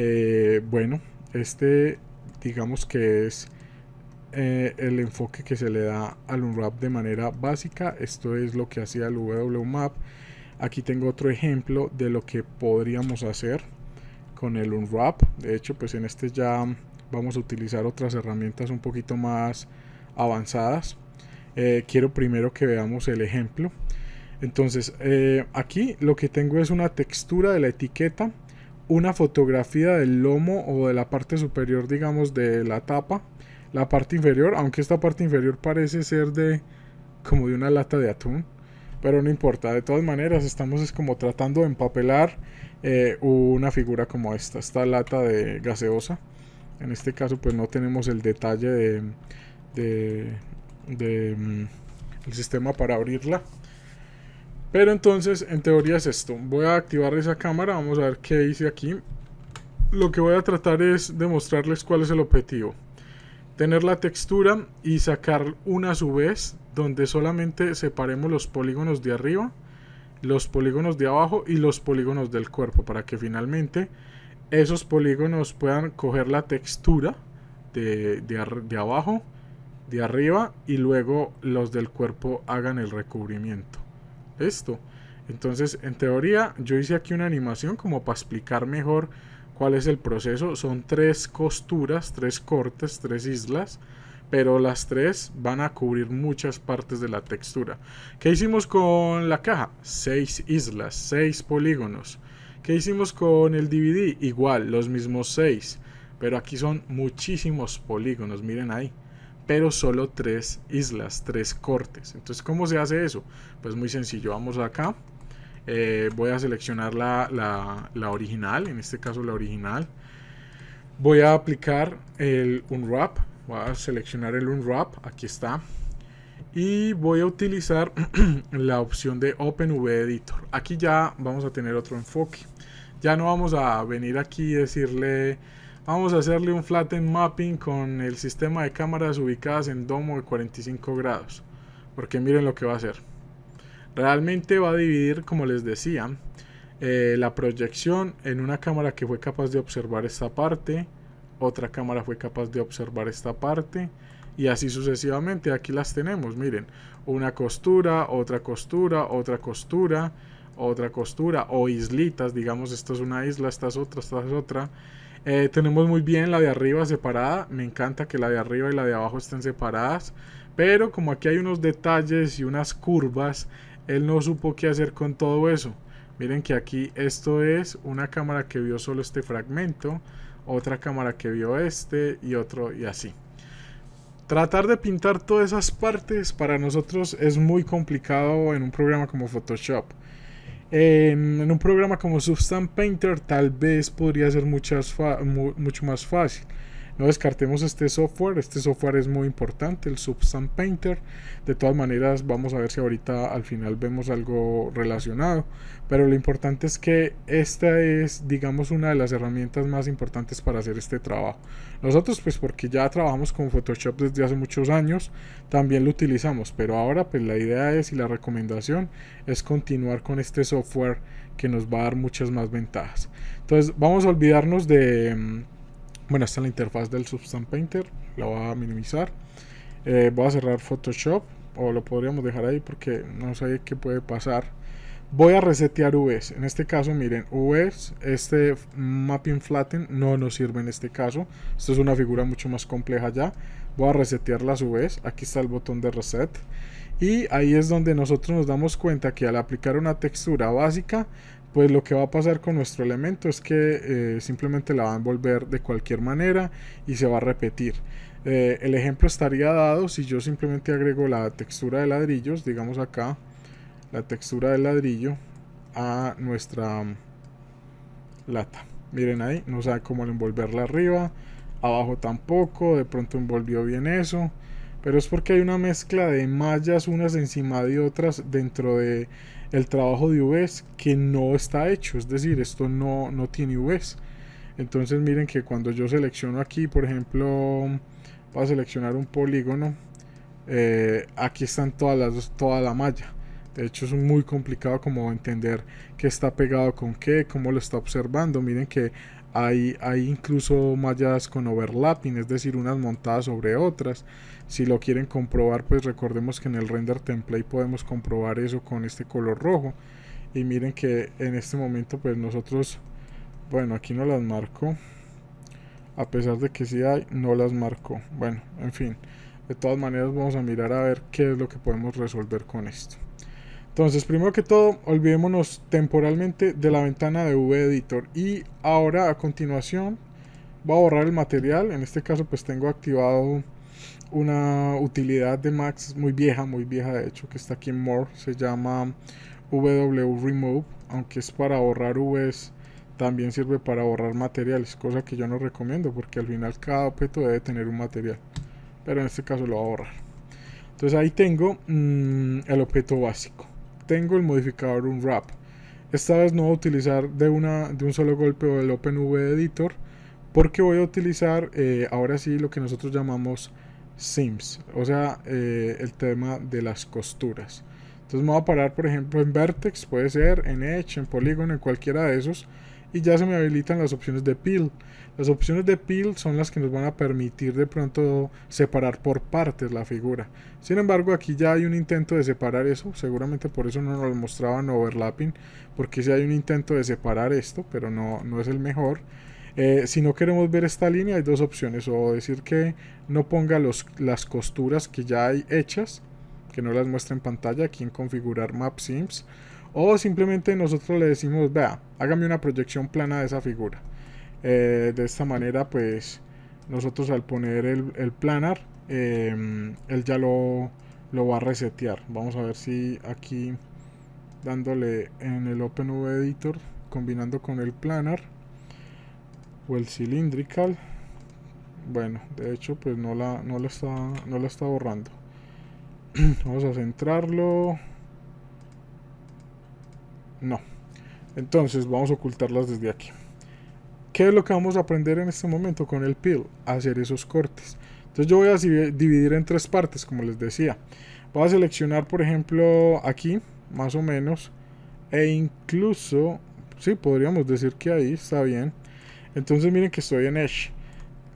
Eh, bueno, este digamos que es eh, el enfoque que se le da al unwrap de manera básica. Esto es lo que hacía el WMAP. Aquí tengo otro ejemplo de lo que podríamos hacer con el unwrap. De hecho, pues en este ya vamos a utilizar otras herramientas un poquito más avanzadas. Eh, quiero primero que veamos el ejemplo. Entonces, aquí lo que tengo es una textura de la etiqueta una fotografía del lomo o de la parte superior, digamos, de la tapa. La parte inferior, aunque esta parte inferior parece ser de como de una lata de atún, pero no importa. De todas maneras, estamos es como tratando de empapelar eh, una figura como esta, esta lata de gaseosa. En este caso, pues no tenemos el detalle de, de, de mm, el sistema para abrirla. Pero entonces, en teoría es esto. Voy a activar esa cámara, vamos a ver qué dice aquí. Lo que voy a tratar es demostrarles cuál es el objetivo. Tener la textura y sacar una a su vez, donde solamente separemos los polígonos de arriba, los polígonos de abajo y los polígonos del cuerpo, para que finalmente esos polígonos puedan coger la textura de, de abajo, de arriba y luego los del cuerpo hagan el recubrimiento esto. Entonces, en teoría, yo hice aquí una animación como para explicar mejor cuál es el proceso. Son tres costuras, tres cortes, tres islas, pero las tres van a cubrir muchas partes de la textura. ¿Qué hicimos con la caja? Seis islas, seis polígonos. ¿Qué hicimos con el DVD? Igual, los mismos seis, pero aquí son muchísimos polígonos, miren ahí pero solo tres islas, tres cortes. Entonces, ¿cómo se hace eso? Pues muy sencillo, vamos acá, eh, voy a seleccionar la, la, la, original, en este caso la original. Voy a aplicar el unwrap, voy a seleccionar el unwrap, aquí está. Y voy a utilizar la opción de Open V Editor. Aquí ya vamos a tener otro enfoque. Ya no vamos a venir aquí y decirle Vamos a hacerle un flatten mapping con el sistema de cámaras ubicadas en domo de 45 grados. Porque miren lo que va a hacer. Realmente va a dividir, como les decía, eh, la proyección en una cámara que fue capaz de observar esta parte. Otra cámara fue capaz de observar esta parte. Y así sucesivamente. Aquí las tenemos, miren. Una costura, otra costura, otra costura, otra costura. O islitas, digamos, esta es una isla, esta es otra, esta es otra eh, tenemos muy bien la de arriba separada. Me encanta que la de arriba y la de abajo estén separadas. Pero como aquí hay unos detalles y unas curvas, él no supo qué hacer con todo eso. Miren que aquí esto es una cámara que vio solo este fragmento, otra cámara que vio este y otro y así. Tratar de pintar todas esas partes para nosotros es muy complicado en un programa como Photoshop. Em, en, un programa como Substance Painter tal vez podría ser mucho más fácil. No descartemos este software, este software es muy importante, el Substance Painter. De todas maneras, vamos a ver si ahorita al final vemos algo relacionado. Pero lo importante es que esta es, digamos, una de las herramientas más importantes para hacer este trabajo. Nosotros, pues porque ya trabajamos con Photoshop desde hace muchos años, también lo utilizamos. Pero ahora, pues la idea es y la recomendación es continuar con este software que nos va a dar muchas más ventajas. Entonces, vamos a olvidarnos de mm, bueno, está la interfaz del Substance Painter, la voy a minimizar. Eh, voy a cerrar Photoshop o lo podríamos dejar ahí porque no sé qué puede pasar. Voy a resetear UVs. En este caso, miren, UVs, este mapping flatten no nos sirve en este caso. Esto es una figura mucho más compleja ya. Voy a resetear las UVs. Aquí está el botón de reset. Y ahí es donde nosotros nos damos cuenta que al aplicar una textura básica pues lo que va a pasar con nuestro elemento es que eh, simplemente la va a envolver de cualquier manera y se va a repetir. Eh, el ejemplo estaría dado si yo simplemente agrego la textura de ladrillos, digamos acá, la textura de ladrillo a nuestra mm, lata. Miren ahí, no sabe cómo envolverla arriba, abajo tampoco, de pronto envolvió bien eso, pero es porque hay una mezcla de mallas unas encima de otras dentro de el trabajo de UVs que no está hecho, es decir, esto no, no tiene UVs. Entonces miren que cuando yo selecciono aquí, por ejemplo, para seleccionar un polígono, eh, aquí están todas las, toda la malla. De hecho es muy complicado como entender qué está pegado con qué, cómo lo está observando. Miren que hay, hay incluso mallas con overlapping, es decir, unas montadas sobre otras. Si lo quieren comprobar, pues recordemos que en el render template podemos comprobar eso con este color rojo. Y miren que en este momento pues nosotros, bueno, aquí no las marco. A pesar de que sí hay, no las marco. Bueno, en fin. De todas maneras vamos a mirar a ver qué es lo que podemos resolver con esto. Entonces, primero que todo, olvidémonos temporalmente de la ventana de v editor Y ahora, a continuación, voy a borrar el material. En este caso, pues tengo activado una utilidad de Max muy vieja, muy vieja de hecho, que está aquí en More, se llama WW Remove, aunque es para ahorrar Vs, también sirve para ahorrar materiales, cosa que yo no recomiendo porque al final cada objeto debe tener un material, pero en este caso lo va a ahorrar. Entonces ahí tengo mm, el objeto básico, tengo el modificador unwrap, esta vez no voy a utilizar de, una, de un solo golpe o el OpenV Editor, porque voy a utilizar eh, ahora sí lo que nosotros llamamos sims, o sea, eh, el tema de las costuras. Entonces me voy a parar, por ejemplo, en Vertex, puede ser, en Edge, en polígono, en cualquiera de esos. Y ya se me habilitan las opciones de Peel. Las opciones de Peel son las que nos van a permitir de pronto separar por partes la figura. Sin embargo, aquí ya hay un intento de separar eso. Seguramente por eso no nos lo mostraban overlapping. Porque si hay un intento de separar esto, pero no, no es el mejor. Eh, si no queremos ver esta línea, hay dos opciones. O decir que no ponga los, las costuras que ya hay hechas, que no las muestre en pantalla, aquí en configurar map sims. O simplemente nosotros le decimos, vea, hágame una proyección plana de esa figura. Eh, de esta manera, pues nosotros al poner el, planar, em, él ya lo, lo va a resetear. Vamos a ver si aquí dándole en el Open Editor, combinando con el planar o el cylindrical bueno de hecho pues no la está no la está borrando vamos a centrarlo no entonces vamos a ocultarlas desde aquí ¿Qué es lo que vamos a aprender en este momento con el peel? Hacer esos cortes. Entonces yo voy a dividir en tres partes, como les decía. Voy a seleccionar, por ejemplo, aquí, más o menos. E incluso, sí, podríamos decir que ahí está bien. Entonces miren que estoy en Edge.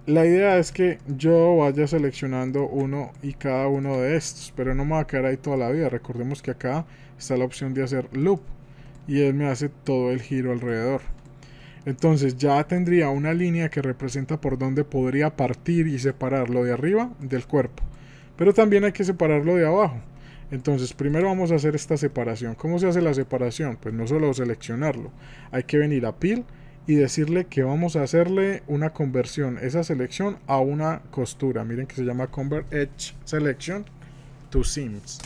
La idea es que yo vaya seleccionando uno y cada uno de estos, pero no me va a quedar ahí toda la vida. Recordemos que acá está la opción de hacer loop y él me hace todo el giro alrededor. Entonces ya tendría una línea que representa por donde podría partir y separarlo de arriba del cuerpo. Pero también hay que separarlo de abajo. Entonces primero vamos a hacer esta separación. ¿Cómo se hace la separación? Pues no solo seleccionarlo. Hay que venir a peel y decirle que vamos a hacerle una conversión, esa selección a una costura. Miren que se llama Convert Edge Selection to Sims.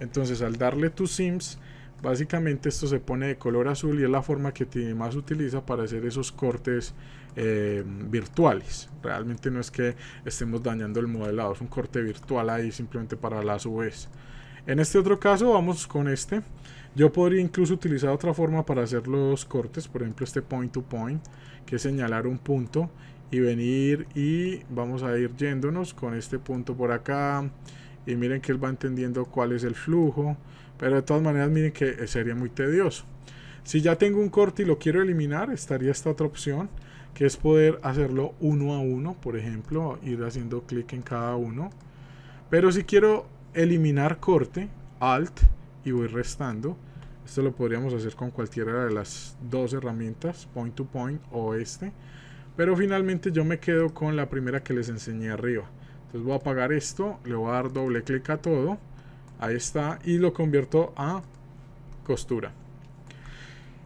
Entonces al darle to Sims, básicamente esto se pone de color azul y es la forma que más utiliza para hacer esos cortes eh, virtuales. Realmente no es que estemos dañando el modelado, es un corte virtual ahí simplemente para las UVs. En este otro caso vamos con este yo podría incluso utilizar otra forma para hacer los cortes, por ejemplo este point to point, que es señalar un punto y venir y vamos a ir yéndonos con este punto por acá y miren que él va entendiendo cuál es el flujo, pero de todas maneras miren que sería muy tedioso. Si ya tengo un corte y lo quiero eliminar, estaría esta otra opción, que es poder hacerlo uno a uno, por ejemplo, ir haciendo clic en cada uno. Pero si quiero eliminar corte, Alt, y voy restando, esto lo podríamos hacer con cualquiera de las dos herramientas, point to point o este. Pero finalmente yo me quedo con la primera que les enseñé arriba. Entonces voy a apagar esto, le voy a dar doble clic a todo. Ahí está y lo convierto a costura.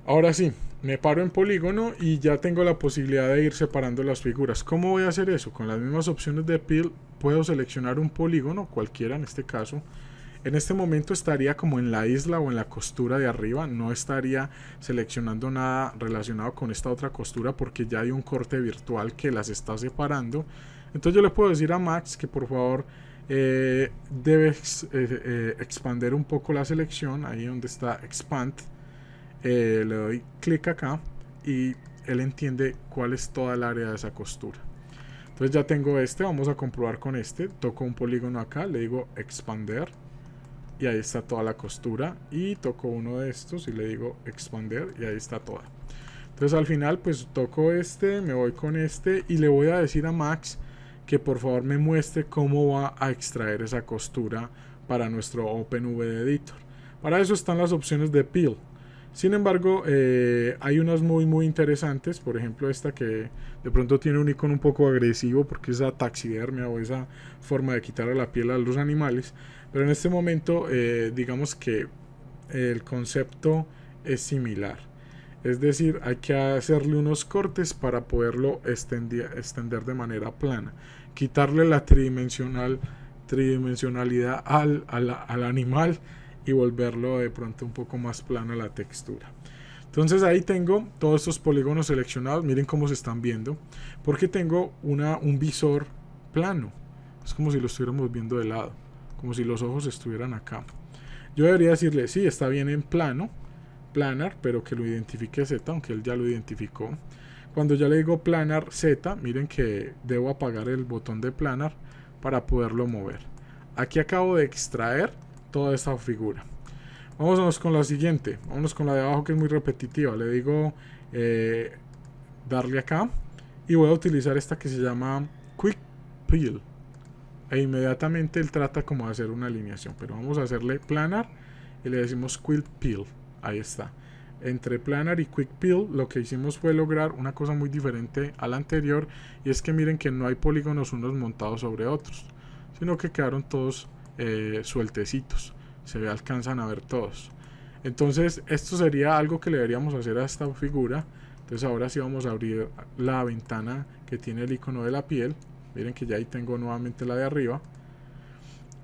Ahora sí, me paro en polígono y ya tengo la posibilidad de ir separando las figuras. ¿Cómo voy a hacer eso? Con las mismas opciones de peel puedo seleccionar un polígono, cualquiera en este caso, en este momento estaría como en la isla o en la costura de arriba, no estaría seleccionando nada relacionado con esta otra costura porque ya hay un corte virtual que las está separando. Entonces yo le puedo decir a Max que por favor eh, debe eh, eh, expander un poco la selección, ahí donde está expand, le doy clic acá y él entiende cuál es toda el área de esa costura. Entonces ya tengo este, vamos a comprobar con este, toco un polígono acá, le digo expander y ahí está toda la costura y toco uno de estos y le digo expander y ahí está toda entonces al final pues toco este me voy con este y le voy a decir a Max que por favor me muestre cómo va a extraer esa costura para nuestro OpenV Editor para eso están las opciones de peel sin embargo, eh, hay unas muy muy interesantes, por ejemplo esta que de pronto tiene un icono un poco agresivo porque es la taxidermia o esa forma de quitarle la piel a los animales, pero en este momento, eh, digamos que el concepto es similar. Es decir, hay que hacerle unos cortes para poderlo extender, de manera plana. Quitarle la tridimensional, tridimensionalidad al, al, al animal y volverlo de pronto un poco más plana la textura. Entonces ahí tengo todos estos polígonos seleccionados. Miren cómo se están viendo. Porque tengo una, un visor plano. Es como si lo estuviéramos viendo de lado como si los ojos estuvieran acá. Yo debería decirle, sí, está bien en plano, planar, pero que lo identifique Z, aunque él ya lo identificó. Cuando ya le digo planar Z, miren que debo apagar el botón de planar para poderlo mover. Aquí acabo de extraer toda esta figura. Vámonos con la siguiente, Vamos con la de abajo que es muy repetitiva. Le digo eh, darle acá y voy a utilizar esta que se llama Quick Peel. E inmediatamente él trata como de hacer una alineación. Pero vamos a hacerle planar y le decimos quick peel. Ahí está. Entre planar y quick peel lo que hicimos fue lograr una cosa muy diferente a la anterior. Y es que miren que no hay polígonos unos montados sobre otros. Sino que quedaron todos eh, sueltecitos. Se alcanzan a ver todos. Entonces esto sería algo que le deberíamos hacer a esta figura. Entonces ahora sí vamos a abrir la ventana que tiene el icono de la piel Miren que ya ahí tengo nuevamente la de arriba.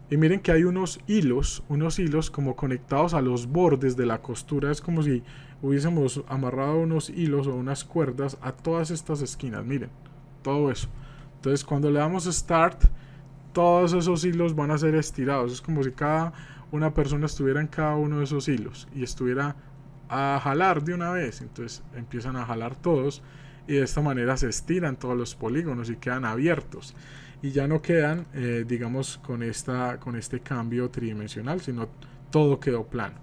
Y miren que hay unos hilos, unos hilos como conectados a los bordes de la costura. Es como si hubiésemos amarrado unos hilos o unas cuerdas a todas estas esquinas. Miren, todo eso. Entonces cuando le damos Start, todos esos hilos van a ser estirados. Es como si cada una persona estuviera en cada uno de esos hilos y estuviera a jalar de una vez. Entonces empiezan a jalar todos y de esta manera se estiran todos los polígonos y quedan abiertos y ya no quedan eh, digamos con, esta, con este cambio tridimensional sino todo quedó plano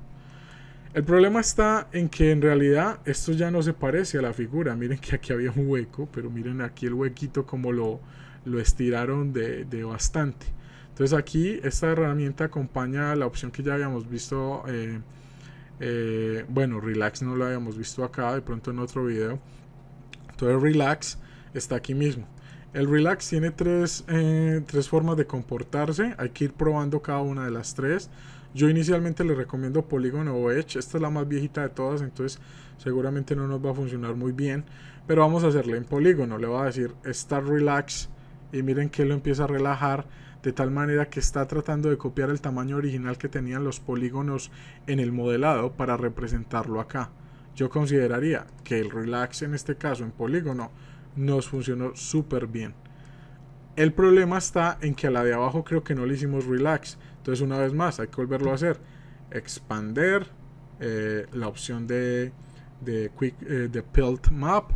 el problema está en que en realidad esto ya no se parece a la figura miren que aquí había un hueco pero miren aquí el huequito como lo, lo estiraron de, bastante entonces aquí esta herramienta acompaña la opción que ya habíamos visto eh, eh, bueno relax no la habíamos visto acá de pronto en otro video entonces relax está aquí mismo. El relax tiene eh, tres, formas de comportarse. Hay que ir probando cada una de las tres. Yo inicialmente le recomiendo polígono o Edge. Esta es la más viejita de todas, entonces seguramente no nos va a funcionar muy bien. Pero vamos a hacerle en polígono. Le voy a decir Start Relax. Y miren que lo empieza a relajar de tal manera que está tratando de copiar el tamaño original que tenían los polígonos en el modelado para representarlo acá. Yo consideraría que el relax en este caso en polígono nos funcionó súper bien. El problema está en que a la de abajo creo que no le hicimos relax. Entonces una vez más hay que volverlo a hacer. Expander eh, la opción de, de, quick, eh, Map.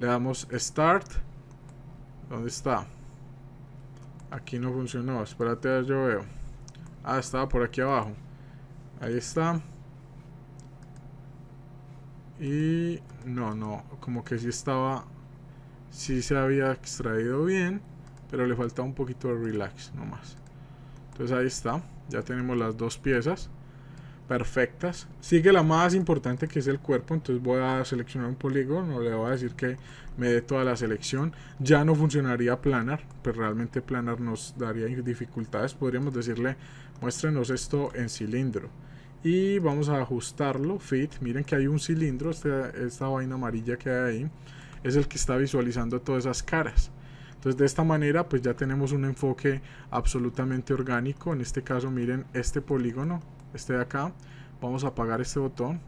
Le damos Start. ¿Dónde está? Aquí no funcionó. Espérate, yo veo. Ah, estaba por aquí abajo. Ahí está. Y no, no, como que sí estaba, sí se había extraído bien, pero le falta un poquito de relax nomás. Entonces ahí está, ya tenemos las dos piezas perfectas. Sigue la más importante que es el cuerpo, entonces voy a seleccionar un polígono, le voy a decir que me dé toda la selección. Ya no funcionaría planar, pero pues realmente planar nos daría dificultades. Podríamos decirle, muéstrenos esto en cilindro y vamos a ajustarlo fit miren que hay un cilindro este, esta, vaina amarilla que hay ahí es el que está visualizando todas esas caras entonces de esta manera pues ya tenemos un enfoque absolutamente orgánico. En este caso miren este polígono, este de acá. Vamos a apagar este botón.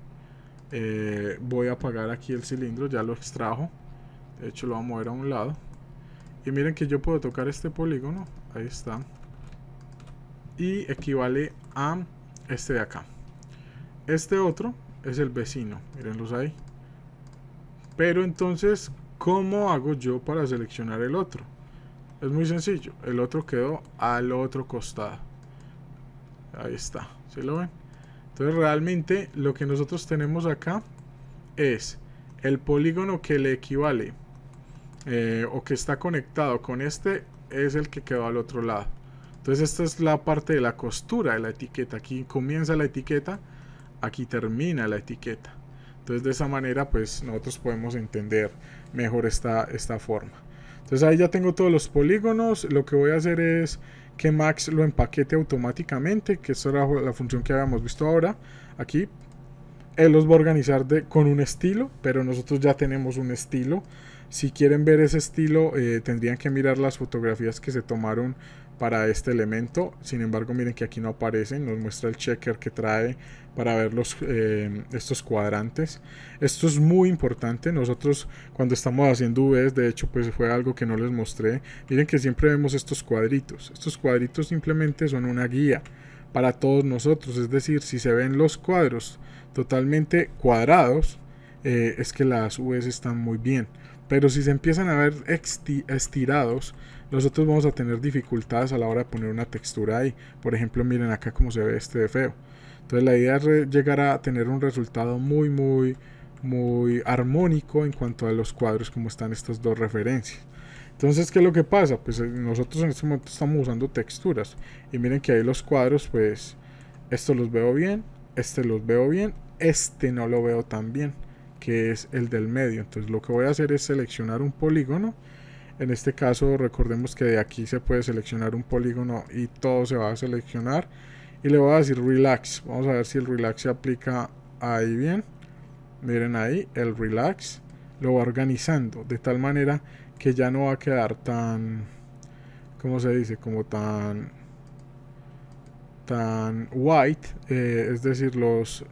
Eh, voy a apagar aquí el cilindro, ya lo extrajo. De hecho lo voy a mover a un lado. Y miren que yo puedo tocar este polígono. Ahí está. Y equivale a este de acá. Este otro es el vecino, mirenlos ahí. Pero entonces, ¿cómo hago yo para seleccionar el otro? Es muy sencillo, el otro quedó al otro costado. Ahí está, se lo ven? Entonces realmente lo que nosotros tenemos acá es el polígono que le equivale eh, o que está conectado con este es el que quedó al otro lado. Entonces esta es la parte de la costura de la etiqueta. Aquí comienza la etiqueta aquí termina la etiqueta. Entonces de esa manera pues nosotros podemos entender mejor esta, esta forma. Entonces ahí ya tengo todos los polígonos. Lo que voy a hacer es que Max lo empaquete automáticamente, que es la función que habíamos visto ahora. Aquí él los va a organizar de, con un estilo, pero nosotros ya tenemos un estilo. Si quieren ver ese estilo, eh, tendrían que mirar las fotografías que se tomaron para este elemento. Sin embargo, miren que aquí no aparecen. Nos muestra el checker que trae para ver los, eh, estos cuadrantes. Esto es muy importante. Nosotros cuando estamos haciendo UVs, de hecho, pues fue algo que no les mostré. Miren que siempre vemos estos cuadritos. Estos cuadritos simplemente son una guía para todos nosotros. Es decir, si se ven los cuadros totalmente cuadrados, eh, es que las UVs están muy bien. Pero si se empiezan a ver estirados, nosotros vamos a tener dificultades a la hora de poner una textura ahí. Por ejemplo, miren acá cómo se ve este de feo. Entonces la idea es llegar a tener un resultado muy, muy, muy armónico en cuanto a los cuadros como están estas dos referencias. Entonces, ¿qué es lo que pasa? Pues eh, nosotros en este momento estamos usando texturas. Y miren que ahí los cuadros, pues, estos los veo bien, este los veo bien, este no lo veo tan bien, que es el del medio. Entonces lo que voy a hacer es seleccionar un polígono en este caso recordemos que de aquí se puede seleccionar un polígono y todo se va a seleccionar. Y le voy a decir relax. Vamos a ver si el relax se aplica ahí bien. Miren ahí, el relax lo va organizando de tal manera que ya no va a quedar tan, ¿cómo se dice? Como tan, tan white. Eh, es decir, los,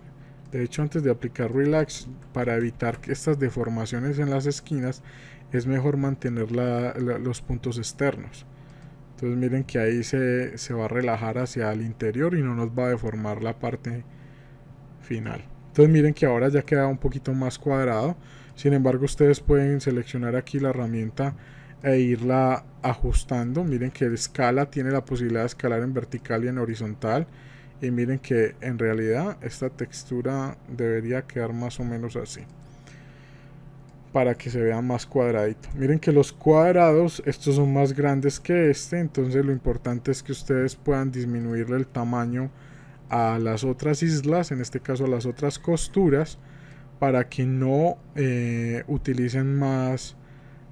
de hecho, antes de aplicar Relax, para evitar que estas deformaciones en las esquinas, es mejor mantener los puntos externos. Entonces miren que ahí se, se va a relajar hacia el interior y no nos va a deformar la parte final. Entonces miren que ahora ya queda un poquito más cuadrado. Sin embargo ustedes pueden seleccionar aquí la herramienta e irla ajustando. Miren que la escala tiene la posibilidad de escalar en vertical y en horizontal. Y miren que en realidad esta textura debería quedar más o menos así para que se vea más cuadradito. Miren que los cuadrados, estos son más grandes que este, entonces lo importante es que ustedes puedan disminuirle el tamaño a las otras islas, en este caso a las otras costuras, para que no eh, utilicen más,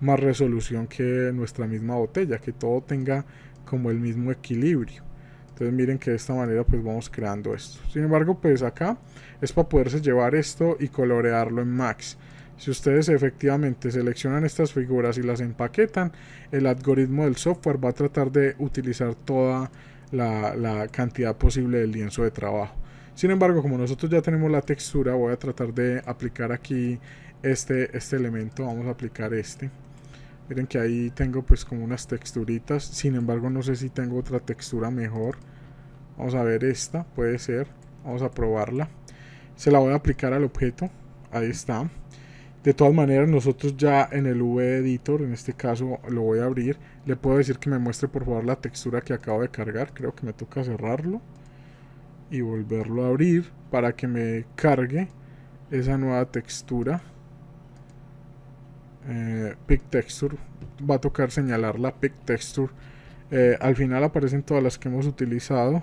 más resolución que nuestra misma botella, que todo tenga como el mismo equilibrio. Entonces miren que de esta manera pues vamos creando esto. Sin embargo pues acá es para poderse llevar esto y colorearlo en max. Si ustedes efectivamente seleccionan estas figuras y las empaquetan, el algoritmo del software va a tratar de utilizar toda la, cantidad posible del lienzo de trabajo. Sin embargo, como nosotros ya tenemos la textura, voy a tratar de aplicar aquí este, este elemento. Vamos a aplicar este. Miren que ahí tengo pues como unas texturitas. Sin embargo, no sé si tengo otra textura mejor. Vamos a ver esta, puede ser. Vamos a probarla. Se la voy a aplicar al objeto. Ahí está. De todas maneras, nosotros ya en el V Editor, en este caso lo voy a abrir, le puedo decir que me muestre por favor la textura que acabo de cargar, creo que me toca cerrarlo y volverlo a abrir para que me cargue esa nueva textura. Eh, pick texture, va a tocar señalar la pick texture. Eh, al final aparecen todas las que hemos utilizado.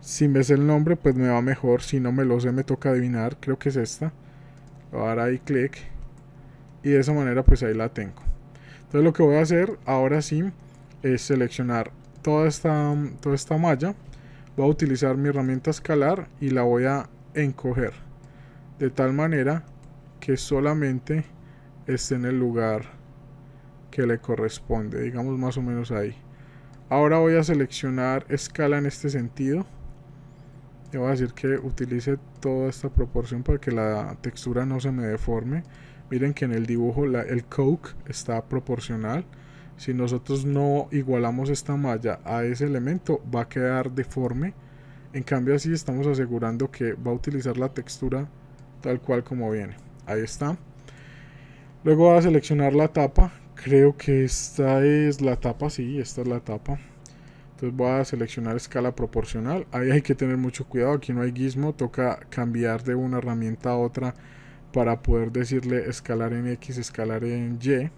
Si me sé el nombre, pues me va mejor. Si no me lo sé, me toca adivinar. Creo que es esta dar ahí clic y de esa manera pues ahí la tengo entonces lo que voy a hacer ahora sí es seleccionar toda esta, toda esta malla voy a utilizar mi herramienta escalar y la voy a encoger de tal manera que solamente esté en el lugar que le corresponde digamos más o menos ahí ahora voy a seleccionar escala en este sentido le voy a decir que utilice toda esta proporción para que la textura no se me deforme. Miren que en el dibujo el coke está proporcional. Si nosotros no igualamos esta malla a ese elemento va a quedar deforme. En cambio así estamos asegurando que va a utilizar la textura tal cual como viene. Ahí está. Luego va a seleccionar la tapa. Creo que esta es la tapa, sí, esta es la tapa. Entonces voy a seleccionar escala proporcional. Ahí hay que tener mucho cuidado. Aquí no hay guismo. Toca cambiar de una herramienta a otra para poder decirle escalar en X, escalar en Y.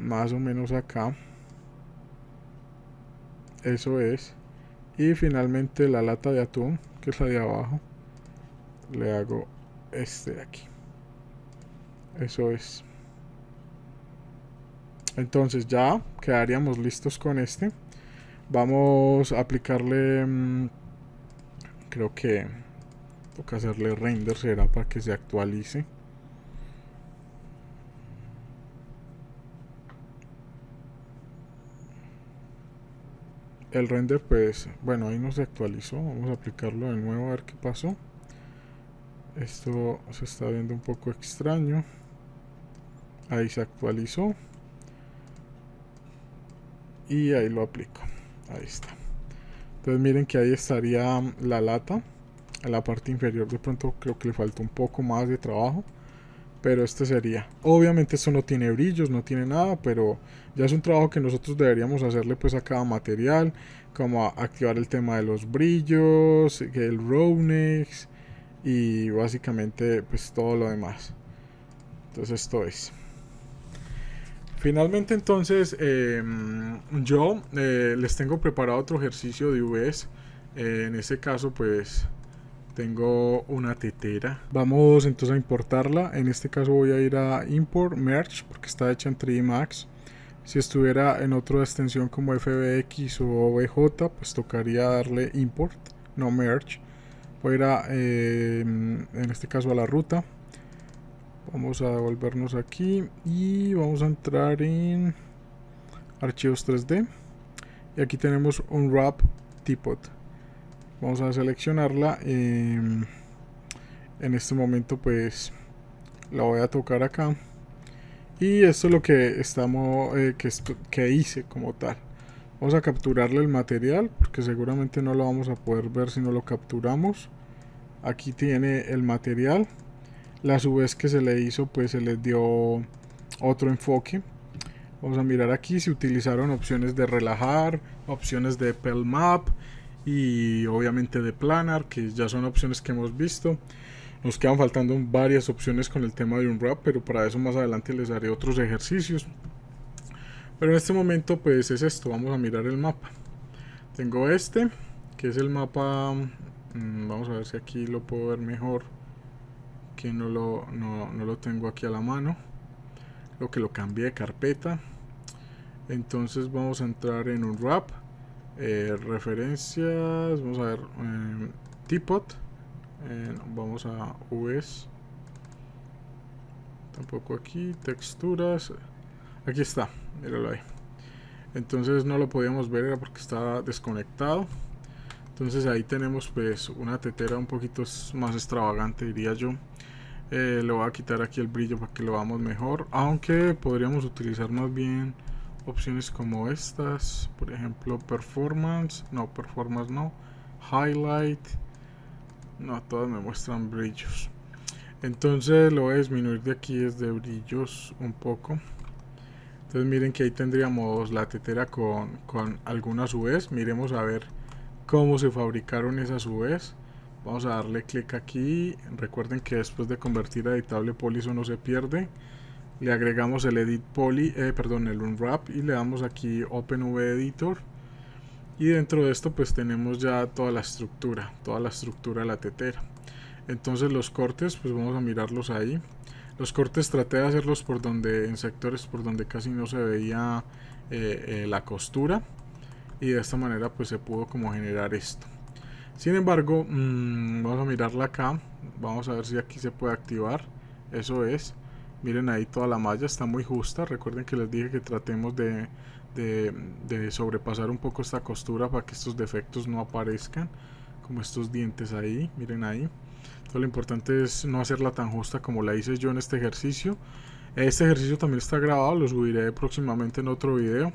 Más o menos acá. Eso es. Y finalmente la lata de atún, que es la de abajo. Le hago este de aquí. Eso es. Entonces ya quedaríamos listos con este. Vamos a aplicarle... Mm, creo que... que hacerle render, será para que se actualice. el render pues bueno ahí no se actualizó vamos a aplicarlo de nuevo a ver qué pasó esto se está viendo un poco extraño ahí se actualizó y ahí lo aplico Ahí está. Entonces miren que ahí estaría la lata. En la parte inferior de pronto creo que le falta un poco más de trabajo. Pero este sería. Obviamente esto no tiene brillos, no tiene nada. Pero ya es un trabajo que nosotros deberíamos hacerle pues a cada material. Como activar el tema de los brillos, el Ronex. Y básicamente pues todo lo demás. Entonces esto es. Finalmente entonces em, yo eh, les tengo preparado otro ejercicio de UVs. Eh, en este caso pues tengo una tetera. Vamos entonces a importarla. En este caso voy a ir a import merge porque está hecha en 3D Max. Si estuviera en otra extensión como FBX o VJ, pues tocaría darle import, no merge. Voy a ir em, en este caso a la ruta. Vamos a devolvernos aquí y vamos a entrar en archivos 3D. Y aquí tenemos un wrap teapot. Vamos a seleccionarla. Em, en este momento pues la voy a tocar acá. Y esto es lo que, estamos, eh, que, que hice como tal. Vamos a capturarle el material porque seguramente no lo vamos a poder ver si no lo capturamos. Aquí tiene el material la subes que se le hizo, pues se les dio otro enfoque. Vamos a mirar aquí si utilizaron opciones de relajar, opciones de pel map y obviamente de planar, que ya son opciones que hemos visto. Nos quedan faltando varias opciones con el tema de un wrap, pero para eso más adelante les haré otros ejercicios. Pero en este momento pues es esto, vamos a mirar el mapa. Tengo este, que es el mapa, mm, vamos a ver si aquí lo puedo ver mejor que no lo, no, lo tengo aquí a la mano lo que lo cambié de carpeta entonces vamos a entrar en un wrap eh, referencias vamos a ver em, eh, vamos a US tampoco aquí texturas aquí está míralo ahí entonces no lo podíamos ver era porque estaba desconectado entonces ahí tenemos pues una tetera un poquito más extravagante diría yo lo eh, le voy a quitar aquí el brillo para que lo veamos mejor. Aunque podríamos utilizar más bien opciones como estas. Por ejemplo, performance. No, performance no. Highlight. No, todas me muestran brillos. Entonces lo voy a disminuir de aquí desde brillos un poco. Entonces miren que ahí tendríamos la tetera con, con algunas UVs. Miremos a ver cómo se fabricaron esas UVs. Vamos a darle clic aquí. Recuerden que después de convertir a editable eso no se pierde. Le agregamos el edit poly, eh, perdón, el unwrap y le damos aquí open v editor. Y dentro de esto pues tenemos ya toda la estructura, toda la estructura de la tetera. Entonces los cortes pues vamos a mirarlos ahí. Los cortes traté de hacerlos por donde, en sectores por donde casi no se veía eh, eh, la costura. Y de esta manera pues se pudo como generar esto. Sin embargo, mm, vamos a mirarla acá. Vamos a ver si aquí se puede activar. Eso es. Miren ahí toda la malla está muy justa. Recuerden que les dije que tratemos de, sobrepasar un poco esta costura para que estos defectos no aparezcan. Como estos dientes ahí. Miren ahí. lo importante es no hacerla tan justa como la hice yo en este ejercicio. Este ejercicio también está grabado, lo subiré próximamente en otro video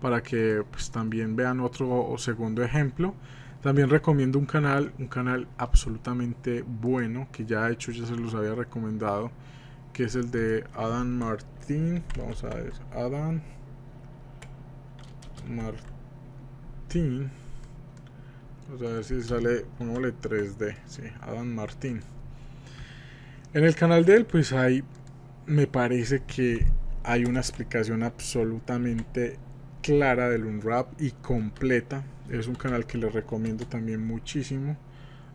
para que pues, también vean otro segundo ejemplo. También recomiendo un canal, un canal absolutamente bueno, que ya de hecho ya se los había recomendado, que es el de Adam Martín. Vamos a ver, Adam Martín. Vamos a ver si sale, pongámosle 3D, sí, Adam Martín. En el canal de él, pues hay, me parece que hay una explicación absolutamente clara del unwrap y completa es un canal que les recomiendo también muchísimo.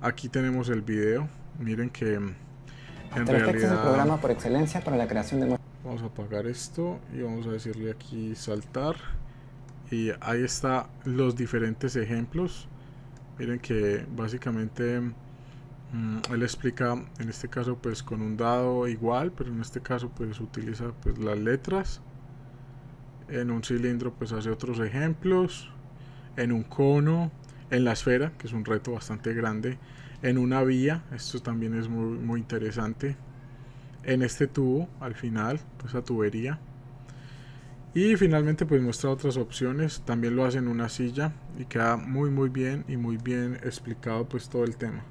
Aquí tenemos el video. Miren que en realidad... es el programa por excelencia para la creación de... Vamos a apagar esto y vamos a decirle aquí saltar. Y ahí está los diferentes ejemplos. Miren que básicamente mm, él explica, en este caso pues con un dado igual, pero en este caso pues utiliza pues las letras. En un cilindro pues hace otros ejemplos en un cono, en la esfera, que es un reto bastante grande, en una vía, esto también es muy, muy interesante, en este tubo al final, pues a tubería. Y finalmente pues muestra otras opciones, también lo hace en una silla y queda muy muy bien y muy bien explicado pues todo el tema.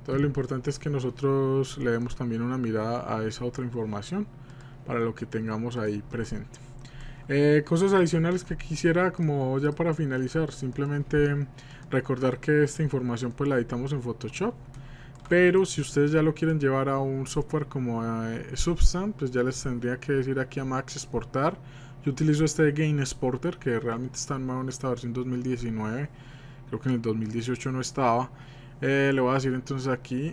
Entonces lo importante es que nosotros le demos también una mirada a esa otra información para lo que tengamos ahí presente. Eh, cosas adicionales que quisiera como ya para finalizar, simplemente recordar que esta información pues la editamos en Photoshop. Pero si ustedes ya lo quieren llevar a un software como eh, Substance, pues ya les tendría que decir aquí a Max exportar. Yo utilizo este Game Exporter que realmente está nuevo en esta versión 2019. Creo que en el 2018 no estaba. Eh, le voy a decir entonces aquí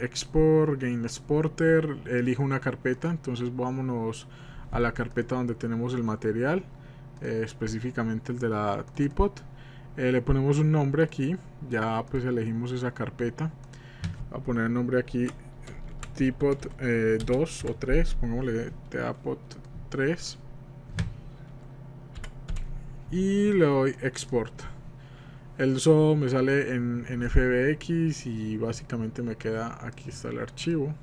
export, gain exporter, elijo una carpeta, entonces vámonos a la carpeta donde tenemos el material, eh, específicamente el de la teapot, eh, le ponemos un nombre aquí, ya pues elegimos esa carpeta. Voy a poner el nombre aquí tipot 2 eh, o 3, pongámosle 3. Y le doy export. El SO me sale en, en FBX y básicamente me queda aquí está el archivo.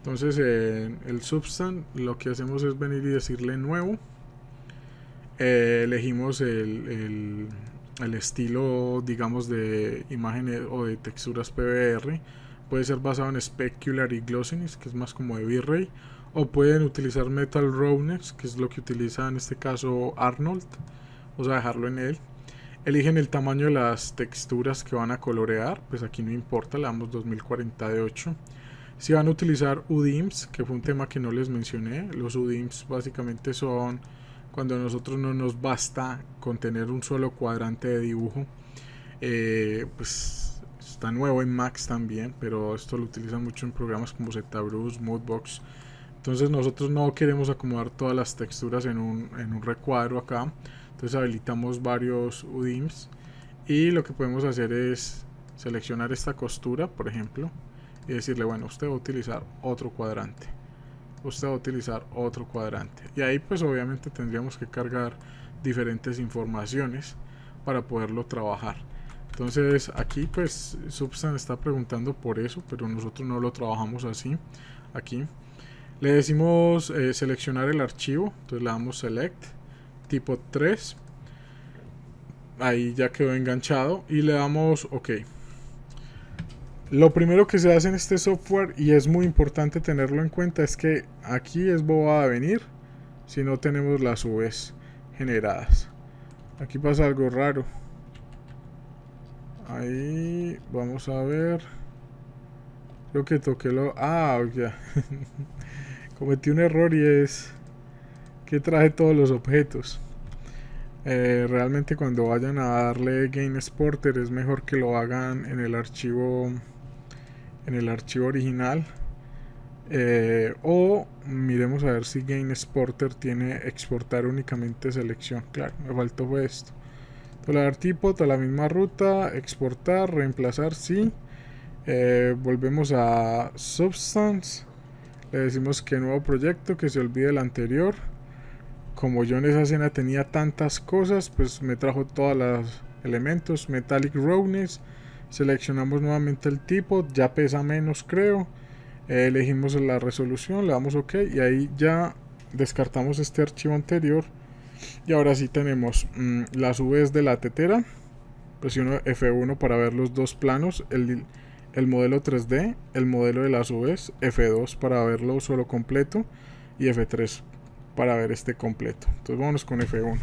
Entonces eh, el Substance lo que hacemos es venir y decirle nuevo. Eh, elegimos el, estilo, digamos, de imágenes o de texturas PBR. Puede ser basado en Specular y Glossiness, que es más como de V-Ray. O pueden utilizar Metal Rowness, que es lo que utiliza en este caso Arnold. Vamos a dejarlo en él. Eligen el tamaño de las texturas que van a colorear. Pues aquí no importa, le damos 2048. Si van a utilizar UDIMS, que fue un tema que no les mencioné, los UDIMS básicamente son cuando a nosotros no nos basta con tener un solo cuadrante de dibujo. Eh, pues está nuevo en Max también, pero esto lo utilizan mucho en programas como ZBrush, Moodbox Entonces nosotros no queremos acomodar todas las texturas en un, en un recuadro acá. Entonces habilitamos varios UDIMS y lo que podemos hacer es seleccionar esta costura, por ejemplo, y decirle, bueno, usted va a utilizar otro cuadrante. Usted va a utilizar otro cuadrante. Y ahí pues obviamente tendríamos que cargar diferentes informaciones para poderlo trabajar. Entonces aquí pues Substan está preguntando por eso, pero nosotros no lo trabajamos así. Aquí le decimos eh, seleccionar el archivo, entonces le damos select, tipo 3. Ahí ya quedó enganchado y le damos ok. Lo primero que se hace en este software, y es muy importante tenerlo en cuenta, es que aquí es bobada venir si no tenemos las UVs generadas. Aquí pasa algo raro. Ahí, vamos a ver. Creo que toqué lo... Ah, ya. Cometí un error y es que traje todos los objetos. Eh, realmente cuando vayan a darle Game Exporter es mejor que lo hagan en el archivo en el archivo original. Eh, o miremos a ver si Game Exporter tiene exportar únicamente selección. Claro, me faltó esto. todo dar tipo, toda la misma ruta, exportar, reemplazar, sí. Eh, volvemos a Substance. Le decimos que nuevo proyecto, que se olvide el anterior. Como yo en esa escena tenía tantas cosas, pues me trajo todos los elementos. Metallic Rowness Seleccionamos nuevamente el tipo, ya pesa menos creo. Eh, elegimos la resolución, le damos OK y ahí ya descartamos este archivo anterior. Y ahora sí tenemos la mm, las UVs de la tetera. Presiono F1 para ver los dos planos, el, modelo 3D, el modelo de las UVs, F2 para verlo solo completo y F3 para ver este completo. Entonces vámonos con F1.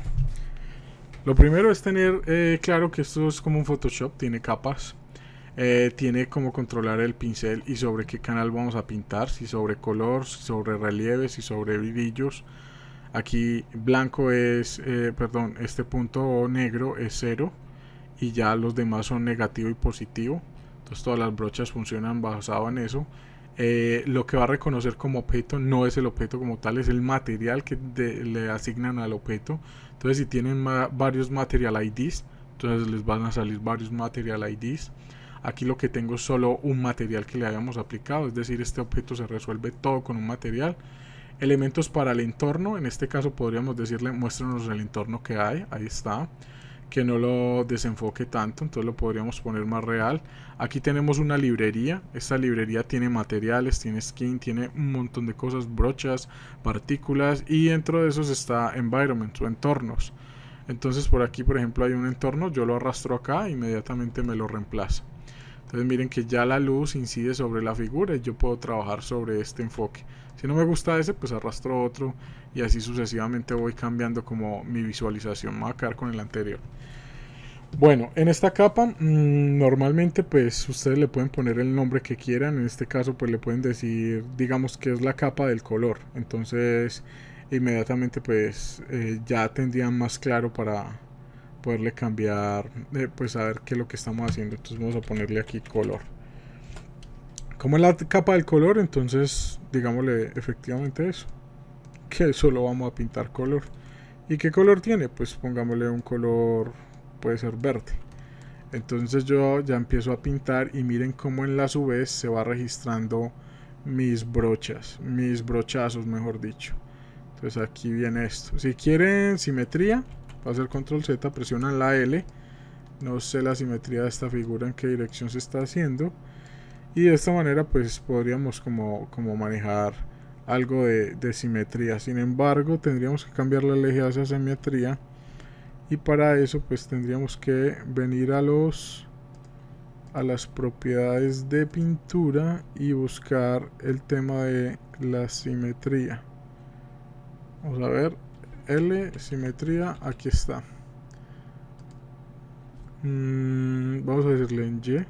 Lo primero es tener eh, claro que esto es como un Photoshop, tiene capas, eh, tiene como controlar el pincel y sobre qué canal vamos a pintar, si sobre color, si sobre relieves, si sobre brillos. Aquí blanco es, eh, perdón, este punto negro es cero y ya los demás son negativo y positivo. Entonces todas las brochas funcionan basado en eso. Eh, lo que va a reconocer como objeto no es el objeto como tal, es el material que le asignan al objeto. Entonces, si tienen varios material IDs, entonces les van a salir varios material IDs. Aquí lo que tengo es solo un material que le hayamos aplicado, es decir, este objeto se resuelve todo con un material. Elementos para el entorno, en este caso podríamos decirle muéstranos el entorno que hay, ahí está que no lo desenfoque tanto, entonces lo podríamos poner más real. Aquí tenemos una librería. Esta librería tiene materiales, tiene skin, tiene un montón de cosas, brochas, partículas y dentro de esos está environment o entornos. Entonces por aquí, por ejemplo, hay un entorno, yo lo arrastro acá e inmediatamente me lo reemplazo. Entonces miren que ya la luz incide sobre la figura y yo puedo trabajar sobre este enfoque. Si no me gusta ese, pues arrastro otro y así sucesivamente voy cambiando como mi visualización. Me voy a quedar con el anterior. Bueno, en esta capa mm, normalmente pues ustedes le pueden poner el nombre que quieran, en este caso pues le pueden decir digamos que es la capa del color, entonces inmediatamente pues eh, ya tendrían más claro para poderle cambiar eh, pues a ver qué es lo que estamos haciendo, entonces vamos a ponerle aquí color. Como es la capa del color, entonces digámosle efectivamente eso, que solo vamos a pintar color. ¿Y qué color tiene? Pues pongámosle un color puede ser verde. Entonces yo ya empiezo a pintar y miren cómo en la su se va registrando mis brochas, mis brochazos mejor dicho. Entonces aquí viene esto. Si quieren simetría, va a ser control Z, presionan la L. No sé la simetría de esta figura en qué dirección se está haciendo. Y de esta manera pues podríamos como, como manejar algo de, simetría. Sin embargo tendríamos que cambiar la eje hacia simetría y para eso pues tendríamos que venir a los a las propiedades de pintura y buscar el tema de la simetría vamos a ver L simetría aquí está mm, vamos a decirle en Y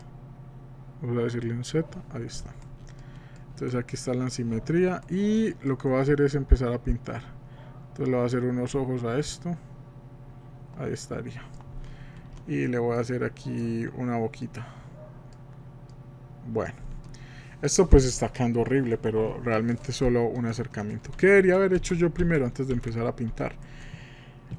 vamos a decirle en Z ahí está entonces aquí está la simetría y lo que voy a hacer es empezar a pintar entonces le voy a hacer unos ojos a esto Ahí estaría. Y le voy a hacer aquí una boquita. Bueno. Esto pues está quedando horrible, pero realmente solo un acercamiento. ¿Qué debería haber hecho yo primero antes de empezar a pintar?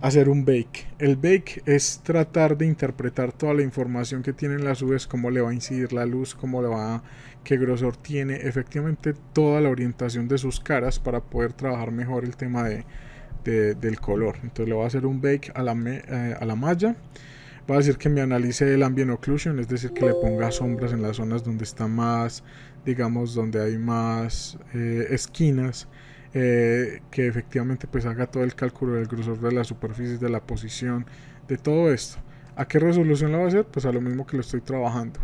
Hacer un bake. El bake es tratar de interpretar toda la información que tienen las UVs, cómo le va a incidir la luz, cómo le va qué grosor tiene, efectivamente toda la orientación de sus caras para poder trabajar mejor el tema de, del color. Entonces le voy a hacer un bake a la, eh, a la malla. Va a decir que me analice el ambient occlusion, es decir, que le ponga sombras en las zonas donde está más, digamos, donde hay más eh, esquinas. Eh, que efectivamente pues haga todo el cálculo del grosor de la superficie, de la posición, de todo esto. ¿A qué resolución lo va a hacer? Pues a lo mismo que lo estoy trabajando.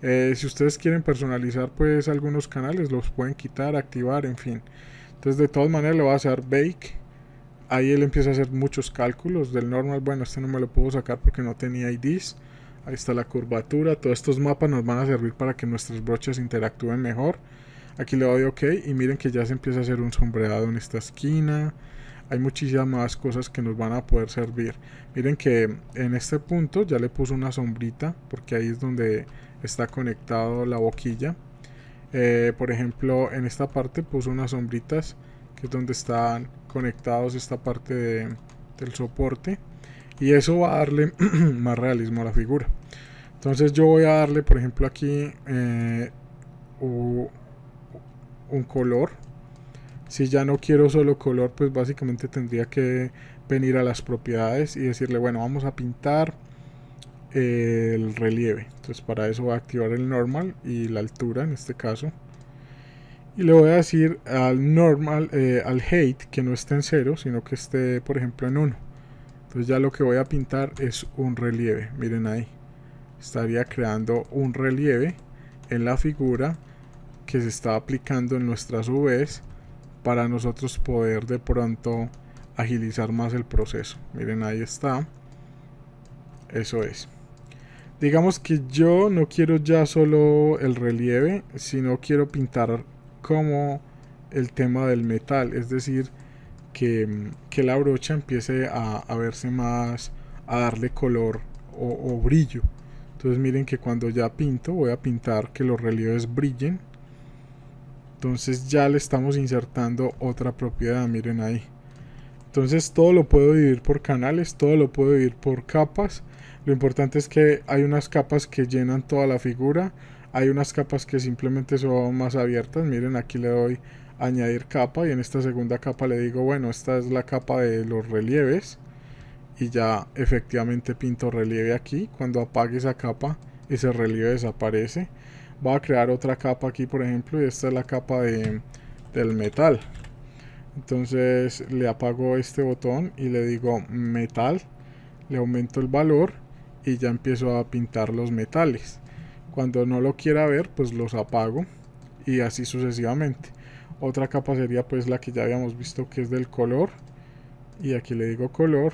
si ustedes quieren personalizar pues algunos canales, los pueden quitar, activar, en fin. Entonces de todas maneras le voy a hacer bake ahí él empieza a hacer muchos cálculos del normal. Bueno, este no me lo puedo sacar porque no tenía IDs. Ahí está la curvatura. Todos estos mapas nos van a servir para que nuestras brochas interactúen mejor. Aquí le doy OK y miren que ya se empieza a hacer un sombreado en esta esquina. Hay muchísimas cosas que nos van a poder servir. Miren que en este punto ya le puse una sombrita porque ahí es donde está conectado la boquilla. Eh, por ejemplo, en esta parte puse unas sombritas que es donde están conectados esta parte del soporte y eso va a darle más realismo a la figura entonces yo voy a darle por ejemplo aquí eh, un color si ya no quiero solo color pues básicamente tendría que venir a las propiedades y decirle bueno vamos a pintar eh, el relieve entonces para eso va a activar el normal y la altura en este caso y le voy a decir al normal, eh, al hate, que no esté en cero, sino que esté, por ejemplo, en 1. Entonces ya lo que voy a pintar es un relieve. Miren ahí. Estaría creando un relieve en la figura que se está aplicando en nuestras UVs para nosotros poder de pronto agilizar más el proceso. Miren, ahí está. Eso es. Digamos que yo no quiero ya solo el relieve, sino quiero pintar como el tema del metal, es decir, que, mm, que la brocha empiece a, verse más, a darle color o, o brillo. Entonces miren que cuando ya pinto, voy a pintar que los relieves brillen. Entonces ya le estamos insertando otra propiedad, miren ahí. Entonces todo lo puedo dividir por canales, todo lo puedo dividir por capas. Lo importante es que hay unas capas que llenan toda la figura, hay unas capas que simplemente son más abiertas. Miren, aquí le doy añadir capa y en esta segunda capa le digo, bueno, esta es la capa de los relieves y ya efectivamente pinto relieve aquí. Cuando apague esa capa, ese relieve desaparece. Va a crear otra capa aquí, por ejemplo, y esta es la capa del metal. Entonces le apago este botón y le digo metal, le aumento el valor y ya empiezo a pintar los metales. Cuando no lo quiera ver, pues los apago y así sucesivamente. Otra capa sería pues la que ya habíamos visto que es del color. Y aquí le digo color.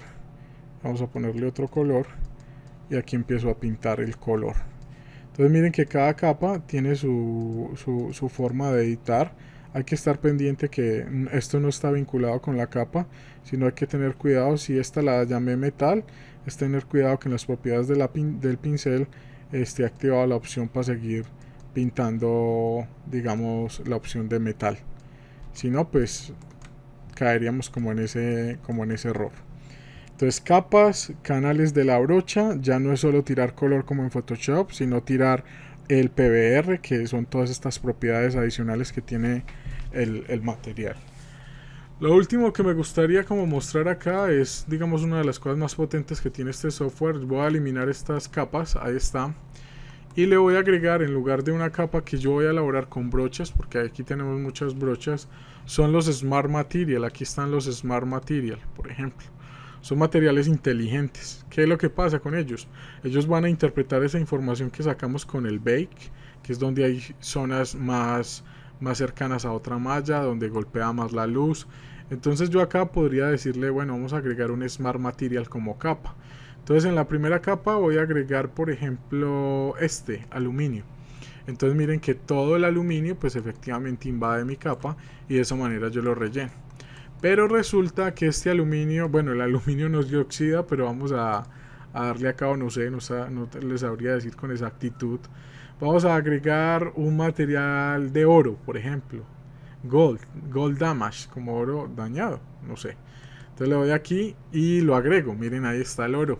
Vamos a ponerle otro color. Y aquí empiezo a pintar el color. Entonces miren que cada capa tiene su, su, forma de editar hay que estar pendiente que esto no está vinculado con la capa, sino hay que tener cuidado si esta la llamé metal, es tener cuidado que en las propiedades de la del pincel esté activada la opción para seguir pintando digamos la opción de metal si no pues caeríamos como en ese como en ese error entonces capas canales de la brocha ya no es solo tirar color como en photoshop sino tirar el pbr que son todas estas propiedades adicionales que tiene el, el material lo último que me gustaría como mostrar acá es, digamos, una de las cosas más potentes que tiene este software. Voy a eliminar estas capas, ahí está. Y le voy a agregar en lugar de una capa que yo voy a elaborar con brochas, porque aquí tenemos muchas brochas, son los Smart Material. Aquí están los Smart Material, por ejemplo. Son materiales inteligentes. ¿Qué es lo que pasa con ellos? Ellos van a interpretar esa información que sacamos con el bake, que es donde hay zonas más más cercanas a otra malla, donde golpea más la luz. Entonces yo acá podría decirle, bueno, vamos a agregar un Smart Material como capa. Entonces en la primera capa voy a agregar, por ejemplo, este, aluminio. Entonces miren que todo el aluminio pues efectivamente invade mi capa y de esa manera yo lo relleno. Pero resulta que este aluminio, bueno el aluminio nos oxida, pero vamos a, darle a cabo, no sé, no, no les sabría decir con exactitud vamos a agregar un material de oro, por ejemplo. Gold, gold damage, como oro dañado, no sé. Entonces le doy aquí y lo agrego. Miren, ahí está el oro.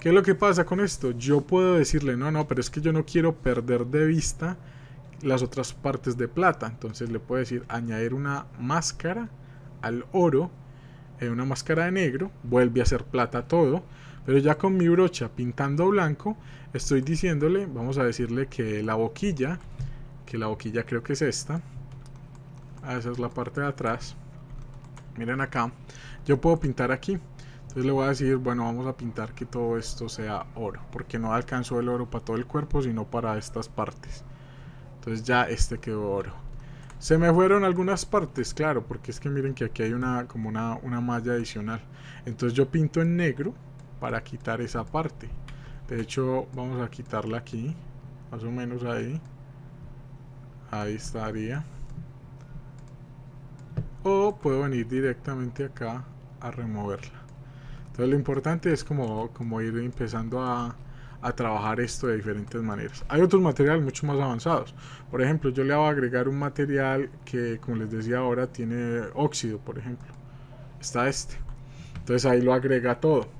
¿Qué es lo que pasa con esto? Yo puedo decirle, no, no, pero es que yo no quiero perder de vista las otras partes de plata. Entonces le puedo decir añadir una máscara al oro, eh, una máscara de negro, vuelve a ser plata todo. Pero ya con mi brocha pintando blanco, estoy diciéndole, vamos a decirle que la boquilla, que la boquilla creo que es esta, ah, esa es la parte de atrás, miren acá, yo puedo pintar aquí, entonces le voy a decir, bueno, vamos a pintar que todo esto sea oro, porque no alcanzó el oro para todo el cuerpo, sino para estas partes, entonces ya este quedó oro. Se me fueron algunas partes, claro, porque es que miren que aquí hay una como una, una malla adicional. Entonces yo pinto en negro para quitar esa parte. De hecho, vamos a quitarla aquí. Más o menos ahí. Ahí estaría. O puedo venir directamente acá a removerla. Entonces lo importante es como, como ir empezando a, a trabajar esto de diferentes maneras. Hay otros materiales mucho más avanzados. Por ejemplo, yo le voy a agregar un material que, como les decía ahora, tiene óxido, por ejemplo. Está este. Entonces ahí lo agrega todo.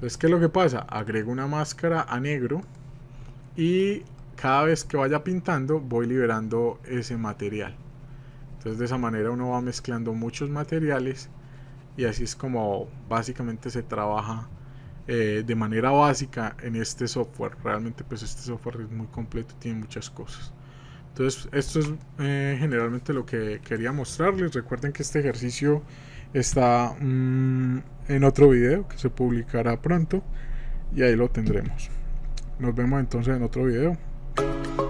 Entonces, ¿qué es lo que pasa? Agrego una máscara a negro y cada vez que vaya pintando voy liberando ese material. Entonces de esa manera uno va mezclando muchos materiales y así es como básicamente se trabaja eh, de manera básica en este software. Realmente pues este software es muy completo, tiene muchas cosas. Entonces esto es eh, generalmente lo que quería mostrarles. Recuerden que este ejercicio está... Mm, en otro video que se publicará pronto y ahí lo tendremos. Nos vemos entonces en otro video.